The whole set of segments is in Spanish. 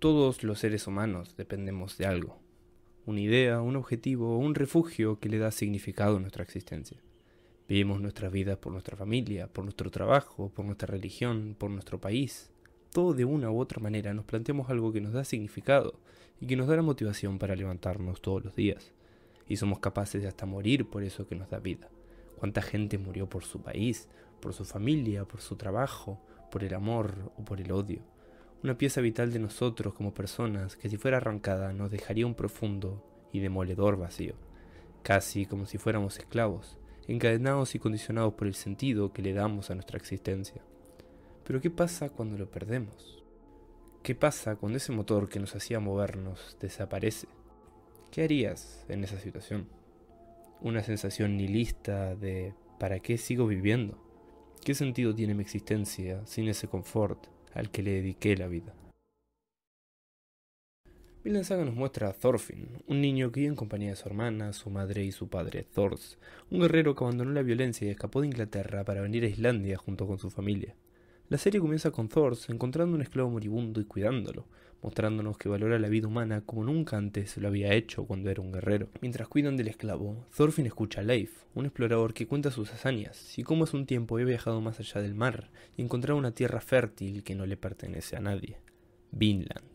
Todos los seres humanos dependemos de algo, una idea, un objetivo o un refugio que le da significado a nuestra existencia. Vivimos nuestras vidas por nuestra familia, por nuestro trabajo, por nuestra religión, por nuestro país. Todo de una u otra manera nos planteamos algo que nos da significado y que nos da la motivación para levantarnos todos los días. Y somos capaces de hasta morir por eso que nos da vida. ¿Cuánta gente murió por su país, por su familia, por su trabajo, por el amor o por el odio? una pieza vital de nosotros como personas que si fuera arrancada nos dejaría un profundo y demoledor vacío, casi como si fuéramos esclavos, encadenados y condicionados por el sentido que le damos a nuestra existencia. Pero ¿qué pasa cuando lo perdemos? ¿Qué pasa cuando ese motor que nos hacía movernos desaparece? ¿Qué harías en esa situación? Una sensación nihilista de ¿para qué sigo viviendo? ¿Qué sentido tiene mi existencia sin ese confort, al que le dediqué la vida. Vinland Saga nos muestra a Thorfinn, un niño que vive en compañía de su hermana, su madre y su padre, Thors, un guerrero que abandonó la violencia y escapó de Inglaterra para venir a Islandia junto con su familia. La serie comienza con Thors encontrando un esclavo moribundo y cuidándolo, mostrándonos que valora la vida humana como nunca antes lo había hecho cuando era un guerrero. Mientras cuidan del esclavo, Thorfinn escucha a Leif, un explorador que cuenta sus hazañas y cómo hace un tiempo había viajado más allá del mar y encontrado una tierra fértil que no le pertenece a nadie, Vinland.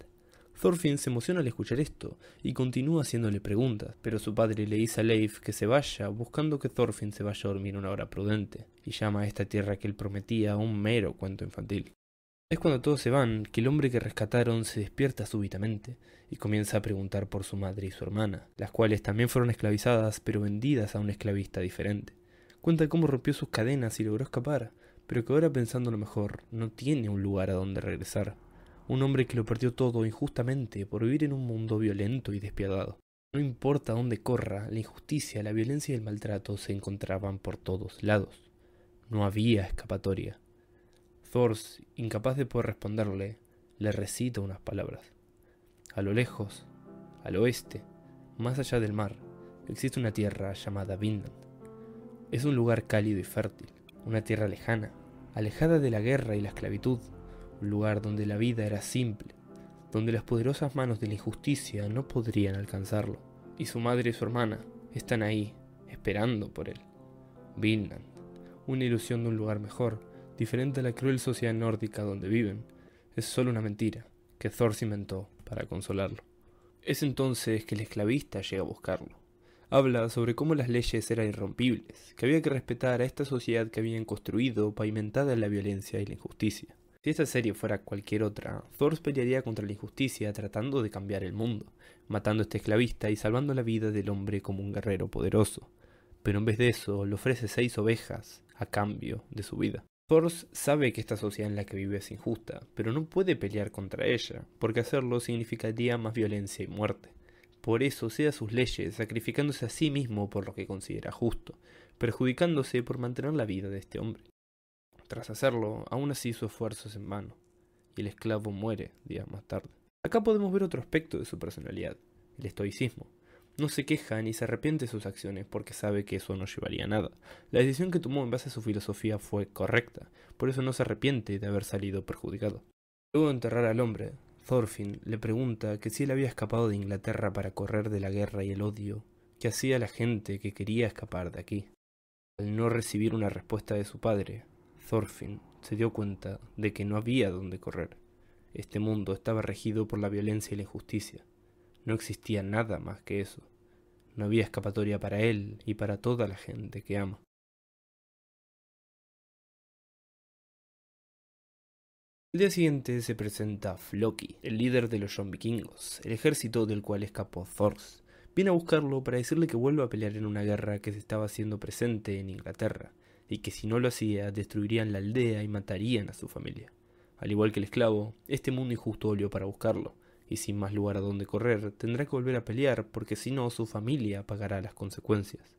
Thorfinn se emociona al escuchar esto y continúa haciéndole preguntas, pero su padre le dice a Leif que se vaya buscando que Thorfinn se vaya a dormir una hora prudente, y llama a esta tierra que él prometía un mero cuento infantil. Es cuando todos se van que el hombre que rescataron se despierta súbitamente y comienza a preguntar por su madre y su hermana, las cuales también fueron esclavizadas pero vendidas a un esclavista diferente. Cuenta cómo rompió sus cadenas y logró escapar, pero que ahora pensando lo mejor, no tiene un lugar a donde regresar. Un hombre que lo perdió todo injustamente por vivir en un mundo violento y despiadado. No importa dónde corra, la injusticia, la violencia y el maltrato se encontraban por todos lados. No había escapatoria incapaz de poder responderle, le recita unas palabras. A lo lejos, al oeste, más allá del mar, existe una tierra llamada Vinland. Es un lugar cálido y fértil, una tierra lejana, alejada de la guerra y la esclavitud, un lugar donde la vida era simple, donde las poderosas manos de la injusticia no podrían alcanzarlo. Y su madre y su hermana están ahí, esperando por él. Vinland, una ilusión de un lugar mejor, diferente a la cruel sociedad nórdica donde viven, es solo una mentira que Thor se inventó para consolarlo. Es entonces que el esclavista llega a buscarlo. Habla sobre cómo las leyes eran irrompibles, que había que respetar a esta sociedad que habían construido pavimentada en la violencia y la injusticia. Si esta serie fuera cualquier otra, Thor pelearía contra la injusticia tratando de cambiar el mundo, matando a este esclavista y salvando la vida del hombre como un guerrero poderoso. Pero en vez de eso, le ofrece seis ovejas a cambio de su vida. Force sabe que esta sociedad en la que vive es injusta, pero no puede pelear contra ella, porque hacerlo significaría más violencia y muerte. Por eso ceda sus leyes, sacrificándose a sí mismo por lo que considera justo, perjudicándose por mantener la vida de este hombre. Tras hacerlo, aún así su esfuerzo es en vano, y el esclavo muere días más tarde. Acá podemos ver otro aspecto de su personalidad, el estoicismo. No se queja ni se arrepiente de sus acciones porque sabe que eso no llevaría a nada. La decisión que tomó en base a su filosofía fue correcta, por eso no se arrepiente de haber salido perjudicado. Luego de enterrar al hombre, Thorfinn le pregunta que si él había escapado de Inglaterra para correr de la guerra y el odio que hacía la gente que quería escapar de aquí. Al no recibir una respuesta de su padre, Thorfinn se dio cuenta de que no había dónde correr. Este mundo estaba regido por la violencia y la injusticia. No existía nada más que eso. No había escapatoria para él y para toda la gente que ama. El día siguiente se presenta Floki, el líder de los vikingos, el ejército del cual escapó Thors. Viene a buscarlo para decirle que vuelva a pelear en una guerra que se estaba haciendo presente en Inglaterra, y que si no lo hacía destruirían la aldea y matarían a su familia. Al igual que el esclavo, este mundo injusto olió para buscarlo, y sin más lugar a donde correr, tendrá que volver a pelear porque si no su familia pagará las consecuencias.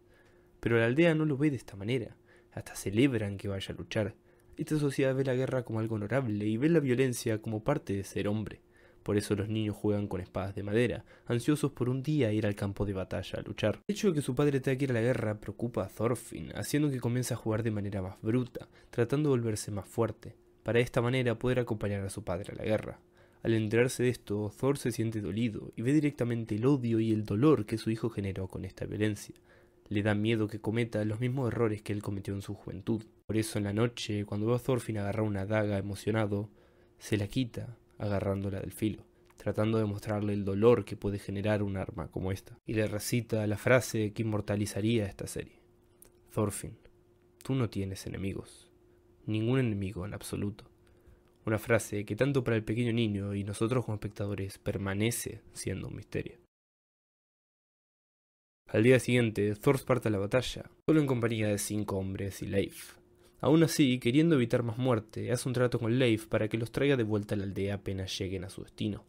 Pero la aldea no lo ve de esta manera, hasta celebran que vaya a luchar. Esta sociedad ve la guerra como algo honorable y ve la violencia como parte de ser hombre. Por eso los niños juegan con espadas de madera, ansiosos por un día ir al campo de batalla a luchar. El hecho de que su padre tenga que ir a la guerra preocupa a Thorfinn, haciendo que comience a jugar de manera más bruta, tratando de volverse más fuerte, para de esta manera poder acompañar a su padre a la guerra. Al enterarse de esto, Thor se siente dolido y ve directamente el odio y el dolor que su hijo generó con esta violencia. Le da miedo que cometa los mismos errores que él cometió en su juventud. Por eso en la noche, cuando ve a Thorfinn agarrar una daga emocionado, se la quita, agarrándola del filo, tratando de mostrarle el dolor que puede generar un arma como esta. Y le recita la frase que inmortalizaría esta serie. Thorfinn, tú no tienes enemigos. Ningún enemigo en absoluto. Una frase que tanto para el pequeño niño y nosotros como espectadores permanece siendo un misterio. Al día siguiente, Thor parte a la batalla, solo en compañía de cinco hombres y Leif. Aún así, queriendo evitar más muerte, hace un trato con Leif para que los traiga de vuelta a la aldea apenas lleguen a su destino.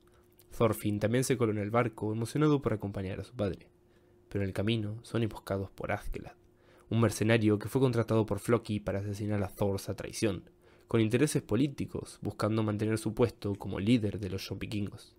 Thorfinn también se coló en el barco, emocionado por acompañar a su padre. Pero en el camino son emboscados por Azkelad, un mercenario que fue contratado por Floki para asesinar a Thor a traición con intereses políticos, buscando mantener su puesto como líder de los shopikingos.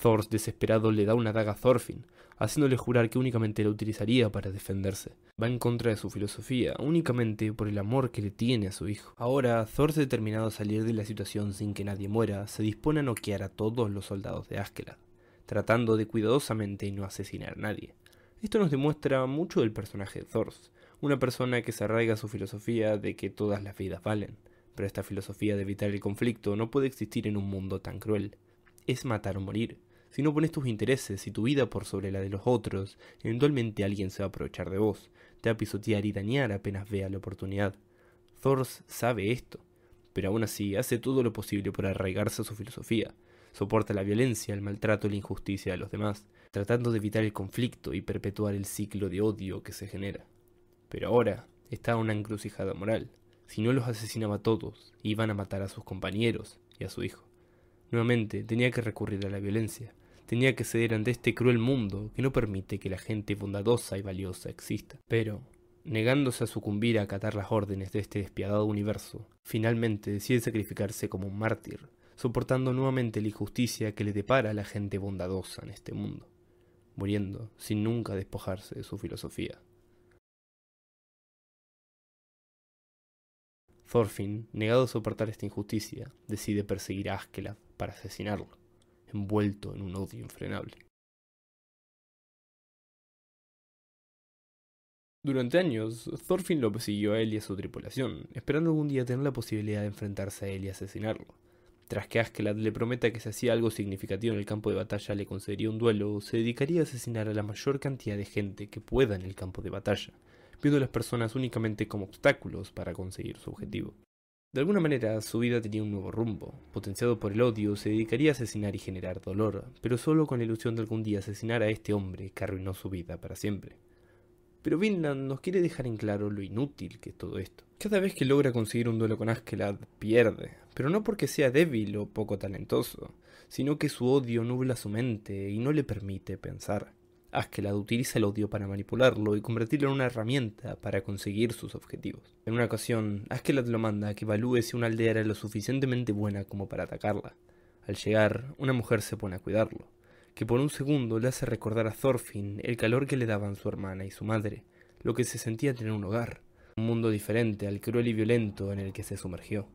Thor, desesperado, le da una daga a Thorfinn, haciéndole jurar que únicamente la utilizaría para defenderse. Va en contra de su filosofía, únicamente por el amor que le tiene a su hijo. Ahora, Thor, determinado a salir de la situación sin que nadie muera, se dispone a noquear a todos los soldados de Askeladd, tratando de cuidadosamente no asesinar a nadie. Esto nos demuestra mucho del personaje de Thor, una persona que se arraiga a su filosofía de que todas las vidas valen pero esta filosofía de evitar el conflicto no puede existir en un mundo tan cruel. Es matar o morir. Si no pones tus intereses y tu vida por sobre la de los otros, eventualmente alguien se va a aprovechar de vos, te va a pisotear y dañar apenas vea la oportunidad. Thors sabe esto, pero aún así hace todo lo posible por arraigarse a su filosofía. Soporta la violencia, el maltrato y la injusticia de los demás, tratando de evitar el conflicto y perpetuar el ciclo de odio que se genera. Pero ahora está una encrucijada moral. Si no los asesinaba a todos, iban a matar a sus compañeros y a su hijo. Nuevamente, tenía que recurrir a la violencia. Tenía que ceder ante este cruel mundo que no permite que la gente bondadosa y valiosa exista. Pero, negándose a sucumbir a acatar las órdenes de este despiadado universo, finalmente decide sacrificarse como un mártir, soportando nuevamente la injusticia que le depara a la gente bondadosa en este mundo, muriendo sin nunca despojarse de su filosofía. Thorfinn, negado a soportar esta injusticia, decide perseguir a Askeladd para asesinarlo, envuelto en un odio infrenable. Durante años, Thorfinn lo persiguió a él y a su tripulación, esperando algún día tener la posibilidad de enfrentarse a él y asesinarlo. Tras que Askeladd le prometa que si hacía algo significativo en el campo de batalla le concedería un duelo, se dedicaría a asesinar a la mayor cantidad de gente que pueda en el campo de batalla, viendo a las personas únicamente como obstáculos para conseguir su objetivo. De alguna manera, su vida tenía un nuevo rumbo. Potenciado por el odio, se dedicaría a asesinar y generar dolor, pero solo con la ilusión de algún día asesinar a este hombre que arruinó su vida para siempre. Pero Vinland nos quiere dejar en claro lo inútil que es todo esto. Cada vez que logra conseguir un duelo con Askelad pierde, pero no porque sea débil o poco talentoso, sino que su odio nubla su mente y no le permite pensar. Askeladd utiliza el odio para manipularlo y convertirlo en una herramienta para conseguir sus objetivos. En una ocasión, Askeladd lo manda a que evalúe si una aldea era lo suficientemente buena como para atacarla. Al llegar, una mujer se pone a cuidarlo, que por un segundo le hace recordar a Thorfinn el calor que le daban su hermana y su madre, lo que se sentía tener un hogar, un mundo diferente al cruel y violento en el que se sumergió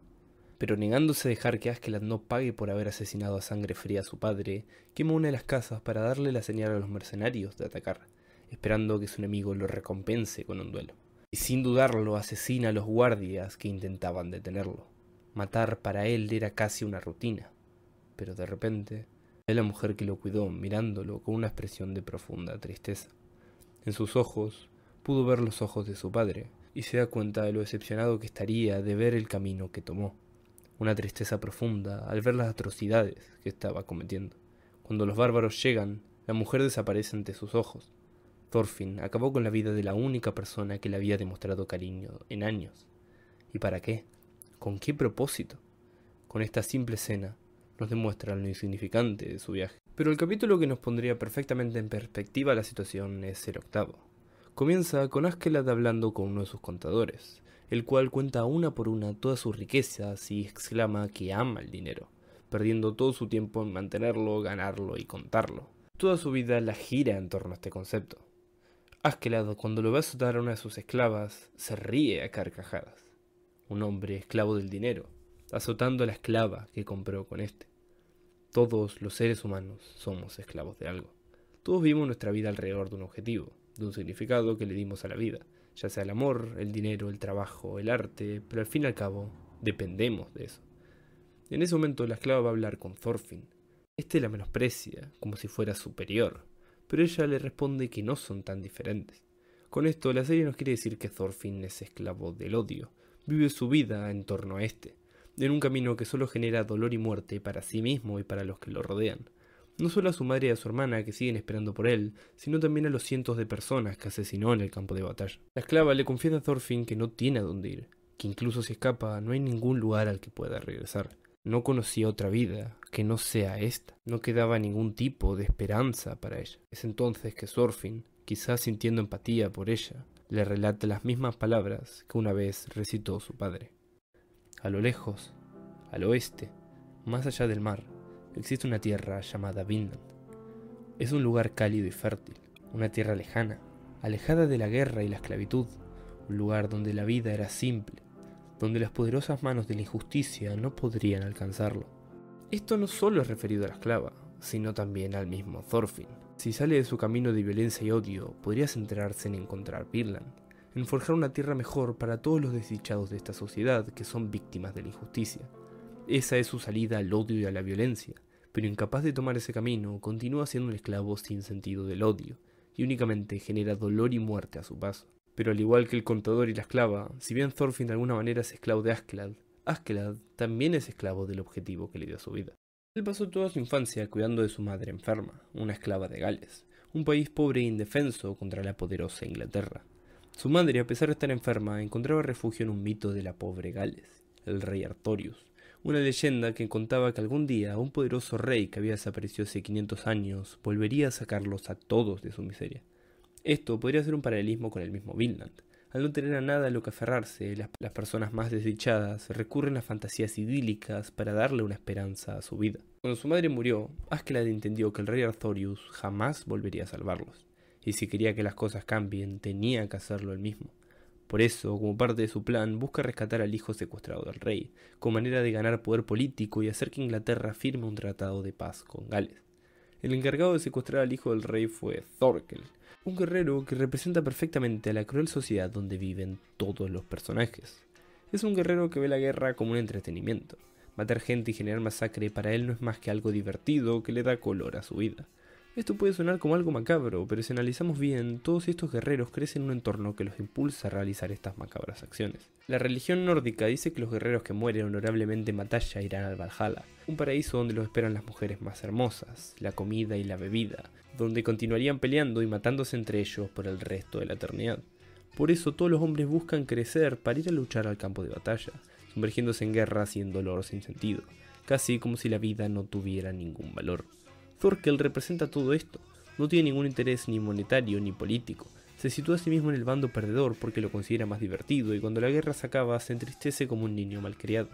pero negándose a dejar que Askeland no pague por haber asesinado a sangre fría a su padre, quema una de las casas para darle la señal a los mercenarios de atacar, esperando que su enemigo lo recompense con un duelo. Y sin dudarlo asesina a los guardias que intentaban detenerlo. Matar para él era casi una rutina, pero de repente ve la mujer que lo cuidó mirándolo con una expresión de profunda tristeza. En sus ojos pudo ver los ojos de su padre y se da cuenta de lo decepcionado que estaría de ver el camino que tomó una tristeza profunda al ver las atrocidades que estaba cometiendo. Cuando los bárbaros llegan, la mujer desaparece ante sus ojos. Thorfinn acabó con la vida de la única persona que le había demostrado cariño en años. ¿Y para qué? ¿Con qué propósito? Con esta simple escena nos demuestra lo insignificante de su viaje. Pero el capítulo que nos pondría perfectamente en perspectiva la situación es el octavo. Comienza con Askelad hablando con uno de sus contadores, el cual cuenta una por una todas sus riquezas y exclama que ama el dinero, perdiendo todo su tiempo en mantenerlo, ganarlo y contarlo. Toda su vida la gira en torno a este concepto. Asquelado, cuando lo ve azotar a una de sus esclavas, se ríe a carcajadas. Un hombre esclavo del dinero, azotando a la esclava que compró con este. Todos los seres humanos somos esclavos de algo. Todos vivimos nuestra vida alrededor de un objetivo, de un significado que le dimos a la vida, ya sea el amor, el dinero, el trabajo, el arte, pero al fin y al cabo dependemos de eso. En ese momento la esclava va a hablar con Thorfinn. Este la menosprecia, como si fuera superior, pero ella le responde que no son tan diferentes. Con esto, la serie nos quiere decir que Thorfinn es esclavo del odio, vive su vida en torno a este, en un camino que solo genera dolor y muerte para sí mismo y para los que lo rodean no solo a su madre y a su hermana que siguen esperando por él, sino también a los cientos de personas que asesinó en el campo de batalla. La esclava le confiesa a Thorfinn que no tiene a dónde ir, que incluso si escapa no hay ningún lugar al que pueda regresar. No conocía otra vida que no sea esta. No quedaba ningún tipo de esperanza para ella. Es entonces que Thorfinn, quizás sintiendo empatía por ella, le relata las mismas palabras que una vez recitó su padre. A lo lejos, al oeste, más allá del mar, existe una tierra llamada Vinland. Es un lugar cálido y fértil, una tierra lejana, alejada de la guerra y la esclavitud, un lugar donde la vida era simple, donde las poderosas manos de la injusticia no podrían alcanzarlo. Esto no solo es referido a la esclava, sino también al mismo Thorfinn. Si sale de su camino de violencia y odio, podría centrarse en encontrar Vinland, en forjar una tierra mejor para todos los desdichados de esta sociedad que son víctimas de la injusticia. Esa es su salida al odio y a la violencia, pero incapaz de tomar ese camino, continúa siendo un esclavo sin sentido del odio, y únicamente genera dolor y muerte a su paso. Pero al igual que el contador y la esclava, si bien Thorfinn de alguna manera es esclavo de Askelad, Askelad también es esclavo del objetivo que le dio su vida. Él pasó toda su infancia cuidando de su madre enferma, una esclava de Gales, un país pobre e indefenso contra la poderosa Inglaterra. Su madre, a pesar de estar enferma, encontraba refugio en un mito de la pobre Gales, el rey Artorius, una leyenda que contaba que algún día un poderoso rey que había desaparecido hace 500 años volvería a sacarlos a todos de su miseria. Esto podría ser un paralelismo con el mismo Vinland. Al no tener a nada a lo que aferrarse, las, personas más desdichadas recurren a fantasías idílicas para darle una esperanza a su vida. Cuando su madre murió, Askeladd entendió que el rey Arthurius jamás volvería a salvarlos, y si quería que las cosas cambien, tenía que hacerlo él mismo. Por eso, como parte de su plan, busca rescatar al hijo secuestrado del rey, con manera de ganar poder político y hacer que Inglaterra firme un tratado de paz con Gales. El encargado de secuestrar al hijo del rey fue Thorkel, un guerrero que representa perfectamente a la cruel sociedad donde viven todos los personajes. Es un guerrero que ve la guerra como un entretenimiento. Matar gente y generar masacre para él no es más que algo divertido que le da color a su vida. Esto puede sonar como algo macabro, pero si analizamos bien, todos estos guerreros crecen en un entorno que los impulsa a realizar estas macabras acciones. La religión nórdica dice que los guerreros que mueren honorablemente en batalla irán al Valhalla, un paraíso donde los esperan las mujeres más hermosas, la comida y la bebida, donde continuarían peleando y matándose entre ellos por el resto de la eternidad. Por eso todos los hombres buscan crecer para ir a luchar al campo de batalla, sumergiéndose en guerras y en dolor sin sentido, casi como si la vida no tuviera ningún valor. Thorkel representa todo esto. No tiene ningún interés ni monetario ni político. Se sitúa a sí mismo en el bando perdedor porque lo considera más divertido y cuando la guerra se acaba se entristece como un niño malcriado.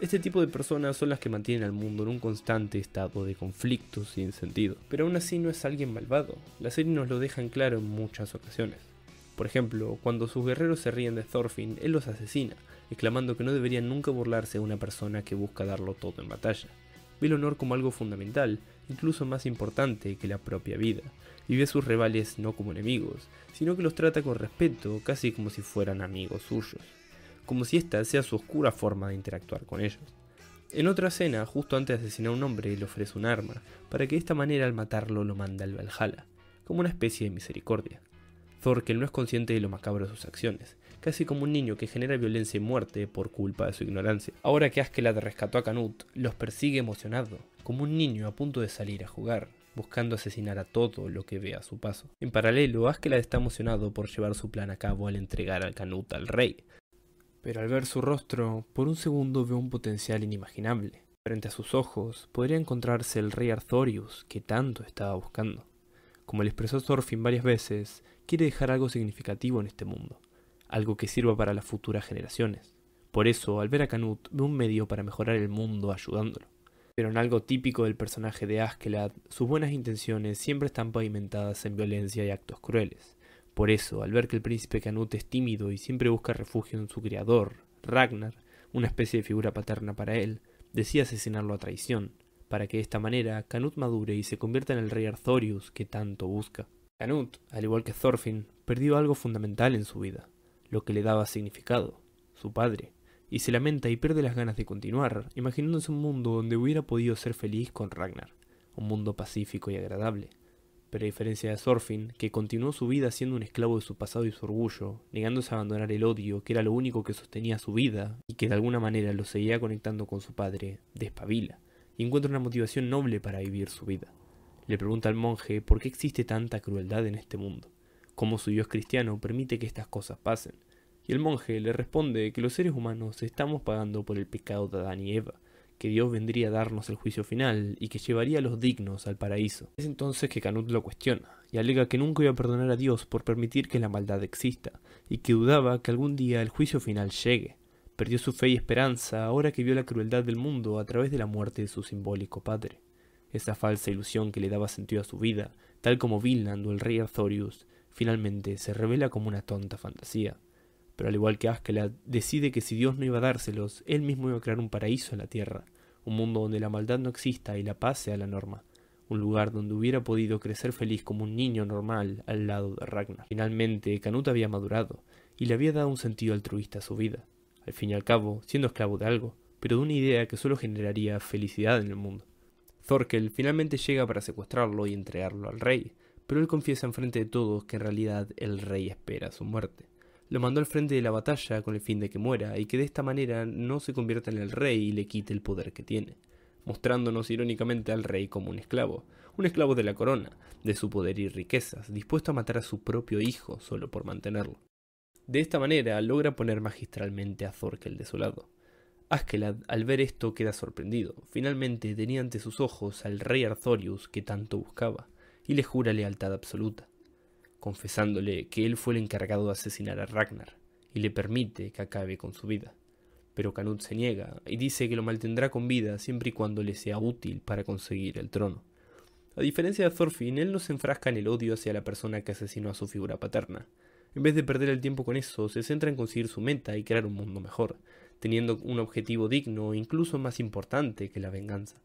Este tipo de personas son las que mantienen al mundo en un constante estado de conflicto sin sentido, pero aún así no es alguien malvado, la serie nos lo deja en claro en muchas ocasiones. Por ejemplo, cuando sus guerreros se ríen de Thorfinn, él los asesina, exclamando que no deberían nunca burlarse de una persona que busca darlo todo en batalla. Ve el honor como algo fundamental, incluso más importante que la propia vida, y ve a sus rivales no como enemigos, sino que los trata con respeto, casi como si fueran amigos suyos, como si esta sea su oscura forma de interactuar con ellos. En otra escena, justo antes de asesinar a un hombre, le ofrece un arma, para que de esta manera al matarlo lo manda al Valhalla, como una especie de misericordia. Thorkel no es consciente de lo macabro de sus acciones, casi como un niño que genera violencia y muerte por culpa de su ignorancia. Ahora que de rescató a Canut, los persigue emocionado, como un niño a punto de salir a jugar buscando asesinar a todo lo que ve a su paso. En paralelo, Askeladd está emocionado por llevar su plan a cabo al entregar al Canut al rey. Pero al ver su rostro, por un segundo ve un potencial inimaginable. Frente a sus ojos podría encontrarse el rey Arthorius que tanto estaba buscando. Como le expresó Thorfinn varias veces, quiere dejar algo significativo en este mundo algo que sirva para las futuras generaciones. Por eso, al ver a Canut, ve un medio para mejorar el mundo ayudándolo. Pero en algo típico del personaje de Askelad sus buenas intenciones siempre están pavimentadas en violencia y actos crueles. Por eso, al ver que el príncipe Canut es tímido y siempre busca refugio en su criador, Ragnar, una especie de figura paterna para él, decide asesinarlo a traición, para que de esta manera Canut madure y se convierta en el rey Arthorius que tanto busca. Canut, al igual que Thorfinn, perdió algo fundamental en su vida, lo que le daba significado, su padre, y se lamenta y pierde las ganas de continuar, imaginándose un mundo donde hubiera podido ser feliz con Ragnar, un mundo pacífico y agradable. Pero a diferencia de Thorfinn, que continuó su vida siendo un esclavo de su pasado y su orgullo, negándose a abandonar el odio que era lo único que sostenía su vida y que de alguna manera lo seguía conectando con su padre, despabila y encuentra una motivación noble para vivir su vida. Le pregunta al monje por qué existe tanta crueldad en este mundo cómo su Dios cristiano permite que estas cosas pasen. Y el monje le responde que los seres humanos estamos pagando por el pecado de Adán y Eva, que Dios vendría a darnos el juicio final y que llevaría a los dignos al paraíso. Es entonces que Canut lo cuestiona y alega que nunca iba a perdonar a Dios por permitir que la maldad exista y que dudaba que algún día el juicio final llegue. Perdió su fe y esperanza ahora que vio la crueldad del mundo a través de la muerte de su simbólico padre. Esa falsa ilusión que le daba sentido a su vida, tal como Vinland o el rey Arthurius, Finalmente, se revela como una tonta fantasía. Pero al igual que Askeladd, decide que si Dios no iba a dárselos, él mismo iba a crear un paraíso en la Tierra, un mundo donde la maldad no exista y la paz sea la norma, un lugar donde hubiera podido crecer feliz como un niño normal al lado de Ragnar. Finalmente, Canute había madurado, y le había dado un sentido altruista a su vida, al fin y al cabo, siendo esclavo de algo, pero de una idea que solo generaría felicidad en el mundo. Thorkel finalmente llega para secuestrarlo y entregarlo al rey, pero él confiesa frente de todos que en realidad el rey espera su muerte. Lo mandó al frente de la batalla con el fin de que muera y que de esta manera no se convierta en el rey y le quite el poder que tiene, mostrándonos irónicamente al rey como un esclavo, un esclavo de la corona, de su poder y riquezas, dispuesto a matar a su propio hijo solo por mantenerlo. De esta manera logra poner magistralmente a de el desolado. Askelad al ver esto, queda sorprendido. Finalmente tenía ante sus ojos al rey Arthorius que tanto buscaba y le jura lealtad absoluta, confesándole que él fue el encargado de asesinar a Ragnar y le permite que acabe con su vida. Pero Canut se niega y dice que lo mantendrá con vida siempre y cuando le sea útil para conseguir el trono. A diferencia de Thorfinn, él no se enfrasca en el odio hacia la persona que asesinó a su figura paterna. En vez de perder el tiempo con eso, se centra en conseguir su meta y crear un mundo mejor, teniendo un objetivo digno e incluso más importante que la venganza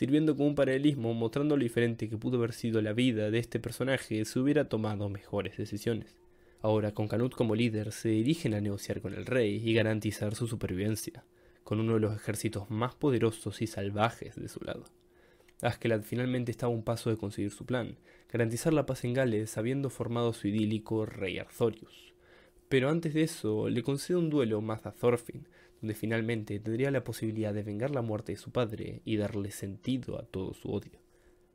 sirviendo como un paralelismo mostrando lo diferente que pudo haber sido la vida de este personaje si hubiera tomado mejores decisiones. Ahora, con Canut como líder, se dirigen a negociar con el rey y garantizar su supervivencia, con uno de los ejércitos más poderosos y salvajes de su lado. Askelad finalmente estaba a un paso de conseguir su plan, garantizar la paz en Gales habiendo formado su idílico rey Arthorius. Pero antes de eso, le concede un duelo más a Thorfinn, donde finalmente tendría la posibilidad de vengar la muerte de su padre y darle sentido a todo su odio.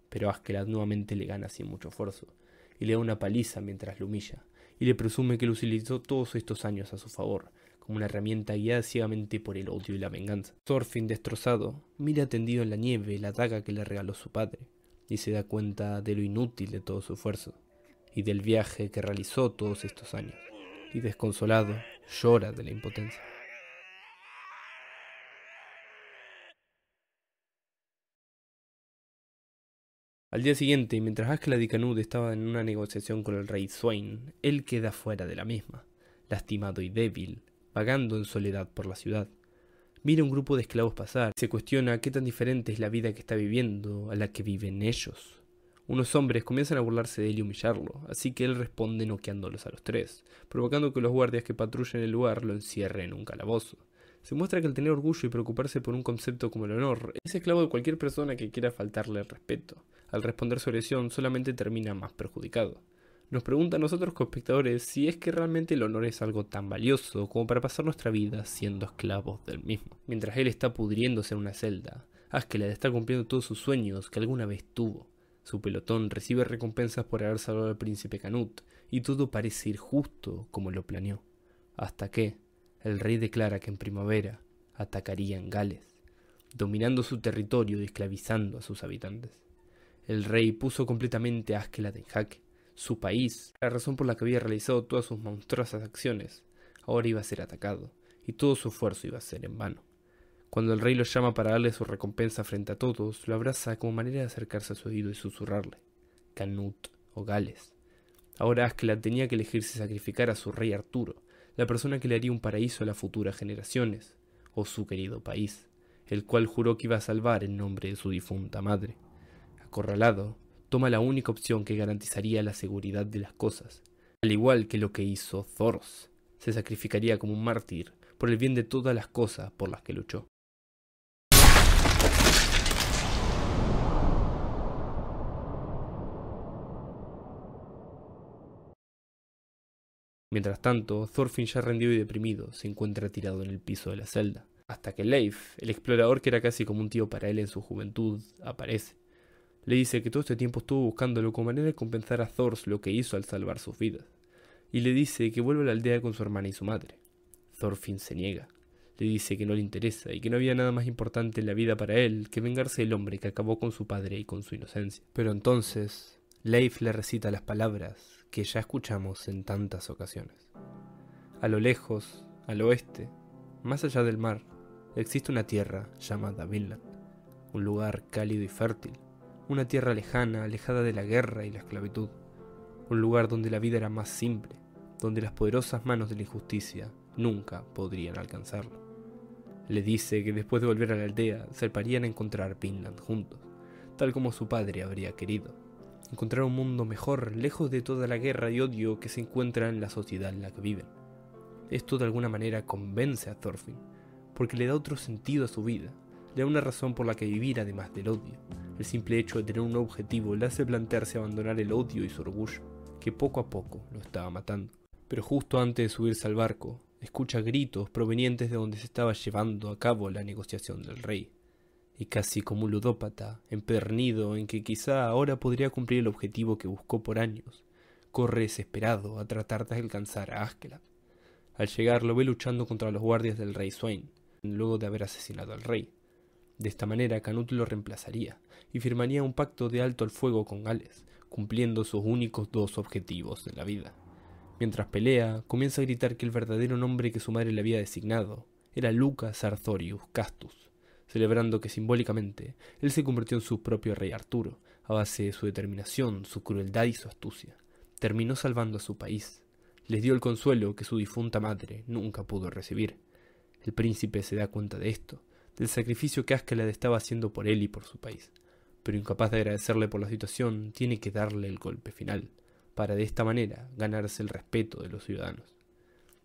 Pero Askeladd nuevamente le gana sin mucho esfuerzo, y le da una paliza mientras lo humilla, y le presume que lo utilizó todos estos años a su favor, como una herramienta guiada ciegamente por el odio y la venganza. Thorfinn, destrozado, mira tendido en la nieve la daga que le regaló su padre, y se da cuenta de lo inútil de todo su esfuerzo, y del viaje que realizó todos estos años, y desconsolado llora de la impotencia. Al día siguiente, mientras Ascla y Canud estaba en una negociación con el rey Swain, él queda fuera de la misma, lastimado y débil, vagando en soledad por la ciudad. Mira un grupo de esclavos pasar y se cuestiona qué tan diferente es la vida que está viviendo a la que viven ellos. Unos hombres comienzan a burlarse de él y humillarlo, así que él responde noqueándolos a los tres, provocando que los guardias que patrullan el lugar lo encierren en un calabozo. Se muestra que al tener orgullo y preocuparse por un concepto como el honor, es esclavo de cualquier persona que quiera faltarle el respeto al responder su lesión solamente termina más perjudicado. Nos pregunta a nosotros como espectadores si es que realmente el honor es algo tan valioso como para pasar nuestra vida siendo esclavos del mismo. Mientras él está pudriéndose en una celda, Askeladd está cumpliendo todos sus sueños que alguna vez tuvo. Su pelotón recibe recompensas por haber salvado al príncipe Canut, y todo parece ir justo como lo planeó. Hasta que el rey declara que en primavera atacaría en Gales, dominando su territorio y esclavizando a sus habitantes. El rey puso completamente a Askelat en jaque, su país, la razón por la que había realizado todas sus monstruosas acciones, ahora iba a ser atacado, y todo su esfuerzo iba a ser en vano. Cuando el rey lo llama para darle su recompensa frente a todos, lo abraza como manera de acercarse a su oído y susurrarle, Canut o oh Gales. Ahora Askeladd tenía que elegir si sacrificar a su rey Arturo, la persona que le haría un paraíso a las futuras generaciones, o su querido país, el cual juró que iba a salvar en nombre de su difunta madre acorralado, toma la única opción que garantizaría la seguridad de las cosas, al igual que lo que hizo Thoros, se sacrificaría como un mártir por el bien de todas las cosas por las que luchó. Mientras tanto, Thorfinn ya rendido y deprimido se encuentra tirado en el piso de la celda, hasta que Leif, el explorador que era casi como un tío para él en su juventud, aparece le dice que todo este tiempo estuvo buscándolo como manera de compensar a Thors lo que hizo al salvar sus vidas, y le dice que vuelva a la aldea con su hermana y su madre. Thorfinn se niega, le dice que no le interesa y que no había nada más importante en la vida para él que vengarse del hombre que acabó con su padre y con su inocencia. Pero entonces, Leif le recita las palabras que ya escuchamos en tantas ocasiones. A lo lejos, al oeste, más allá del mar, existe una tierra llamada Vinland, un lugar cálido y fértil, una tierra lejana, alejada de la guerra y la esclavitud, un lugar donde la vida era más simple, donde las poderosas manos de la injusticia nunca podrían alcanzarlo. Le dice que después de volver a la aldea se parían a encontrar Finland juntos, tal como su padre habría querido. Encontrar un mundo mejor, lejos de toda la guerra y odio que se encuentra en la sociedad en la que viven. Esto de alguna manera convence a Thorfinn, porque le da otro sentido a su vida, le da una razón por la que vivir además del odio el simple hecho de tener un objetivo le hace plantearse abandonar el odio y su orgullo, que poco a poco lo estaba matando. Pero justo antes de subirse al barco, escucha gritos provenientes de donde se estaba llevando a cabo la negociación del rey. Y casi como un ludópata, empernido en que quizá ahora podría cumplir el objetivo que buscó por años, corre desesperado a tratar de alcanzar a Askeladd. Al llegar lo ve luchando contra los guardias del rey Swain, luego de haber asesinado al rey. De esta manera Canut lo reemplazaría y firmaría un pacto de alto al fuego con Gales, cumpliendo sus únicos dos objetivos de la vida. Mientras pelea, comienza a gritar que el verdadero nombre que su madre le había designado era Lucas Arthorius Castus, celebrando que simbólicamente él se convirtió en su propio rey Arturo, a base de su determinación, su crueldad y su astucia. Terminó salvando a su país. Les dio el consuelo que su difunta madre nunca pudo recibir. El príncipe se da cuenta de esto del sacrificio que Askeladd estaba haciendo por él y por su país. Pero incapaz de agradecerle por la situación, tiene que darle el golpe final, para de esta manera ganarse el respeto de los ciudadanos.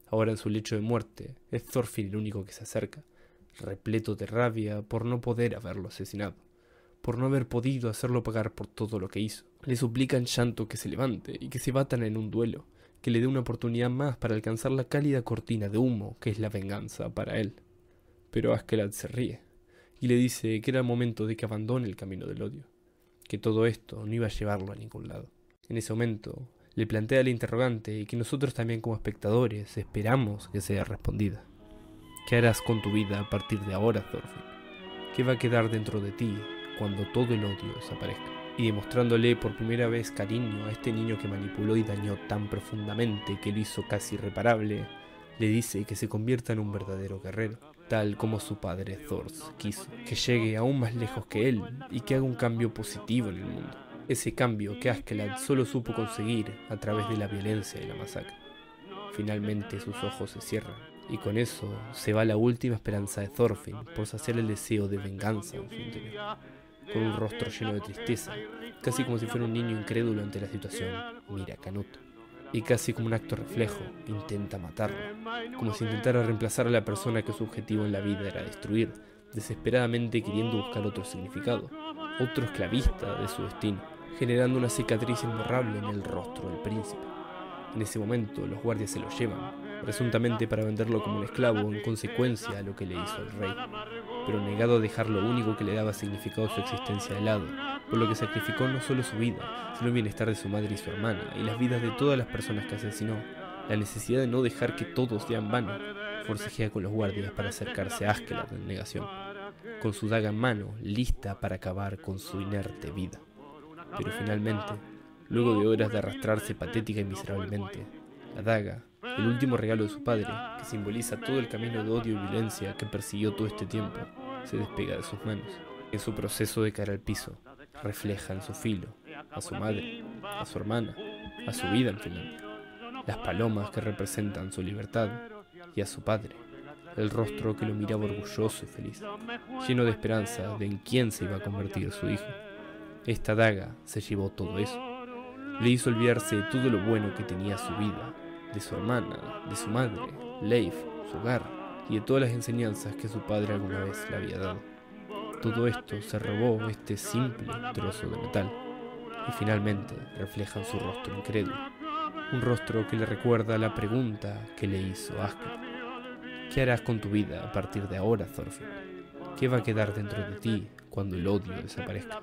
Ahora en su lecho de muerte, es Thorfinn el único que se acerca, repleto de rabia por no poder haberlo asesinado, por no haber podido hacerlo pagar por todo lo que hizo. Le suplica en llanto que se levante y que se batan en un duelo, que le dé una oportunidad más para alcanzar la cálida cortina de humo que es la venganza para él. Pero Askeladd se ríe y le dice que era el momento de que abandone el camino del odio, que todo esto no iba a llevarlo a ningún lado. En ese momento le plantea el interrogante y que nosotros también como espectadores esperamos que sea respondida. ¿Qué harás con tu vida a partir de ahora, Thorfinn? ¿Qué va a quedar dentro de ti cuando todo el odio desaparezca? Y demostrándole por primera vez cariño a este niño que manipuló y dañó tan profundamente que lo hizo casi irreparable, le dice que se convierta en un verdadero guerrero tal como su padre Thors quiso, que llegue aún más lejos que él y que haga un cambio positivo en el mundo. Ese cambio que Askeladd solo supo conseguir a través de la violencia y la masacre. Finalmente sus ojos se cierran y con eso se va la última esperanza de Thorfinn por saciar el deseo de venganza en Con un rostro lleno de tristeza, casi como si fuera un niño incrédulo ante la situación, mira Canuto y casi como un acto reflejo intenta matarlo, como si intentara reemplazar a la persona que su objetivo en la vida era destruir, desesperadamente queriendo buscar otro significado, otro esclavista de su destino, generando una cicatriz imborrable en el rostro del príncipe. En ese momento los guardias se lo llevan, presuntamente para venderlo como un esclavo en consecuencia a lo que le hizo el rey pero negado a dejar lo único que le daba significado a su existencia al lado, por lo que sacrificó no solo su vida, sino el bienestar de su madre y su hermana, y las vidas de todas las personas que asesinó. La necesidad de no dejar que todo sea en vano, forcejea con los guardias para acercarse a Askeladd en negación, con su daga en mano, lista para acabar con su inerte vida. Pero finalmente, luego de horas de arrastrarse patética y miserablemente, la daga el último regalo de su padre, que simboliza todo el camino de odio y violencia que persiguió todo este tiempo, se despega de sus manos. En su proceso de cara al piso, refleja en su filo a su madre, a su hermana, a su vida en Finlandia, las palomas que representan su libertad y a su padre, el rostro que lo miraba orgulloso y feliz, lleno de esperanza de en quién se iba a convertir su hijo. Esta daga se llevó todo eso, le hizo olvidarse de todo lo bueno que tenía su vida de su hermana, de su madre, Leif, su hogar y de todas las enseñanzas que su padre alguna vez le había dado. Todo esto se robó este simple trozo de metal y finalmente refleja en su rostro incrédulo, un rostro que le recuerda la pregunta que le hizo Asgard. ¿Qué harás con tu vida a partir de ahora, Thorfinn? ¿Qué va a quedar dentro de ti cuando el odio desaparezca?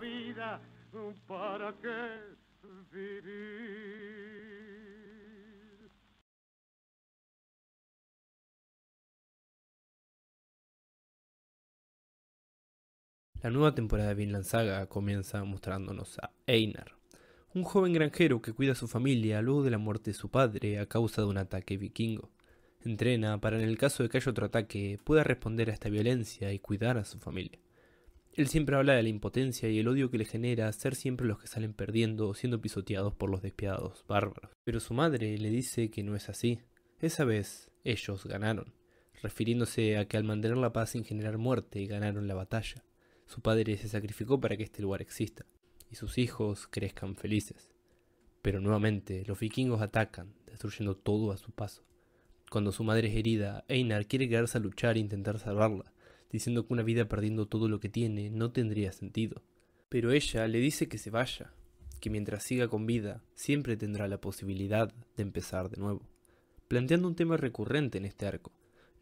La nueva temporada de Vinland Saga comienza mostrándonos a Einar, un joven granjero que cuida a su familia luego de la muerte de su padre a causa de un ataque vikingo. Entrena para en el caso de que haya otro ataque pueda responder a esta violencia y cuidar a su familia. Él siempre habla de la impotencia y el odio que le genera ser siempre los que salen perdiendo o siendo pisoteados por los despiadados bárbaros. Pero su madre le dice que no es así. Esa vez ellos ganaron, refiriéndose a que al mantener la paz sin generar muerte ganaron la batalla. Su padre se sacrificó para que este lugar exista y sus hijos crezcan felices. Pero nuevamente los vikingos atacan, destruyendo todo a su paso. Cuando su madre es herida, Einar quiere quedarse a luchar e intentar salvarla, diciendo que una vida perdiendo todo lo que tiene no tendría sentido. Pero ella le dice que se vaya, que mientras siga con vida siempre tendrá la posibilidad de empezar de nuevo, planteando un tema recurrente en este arco.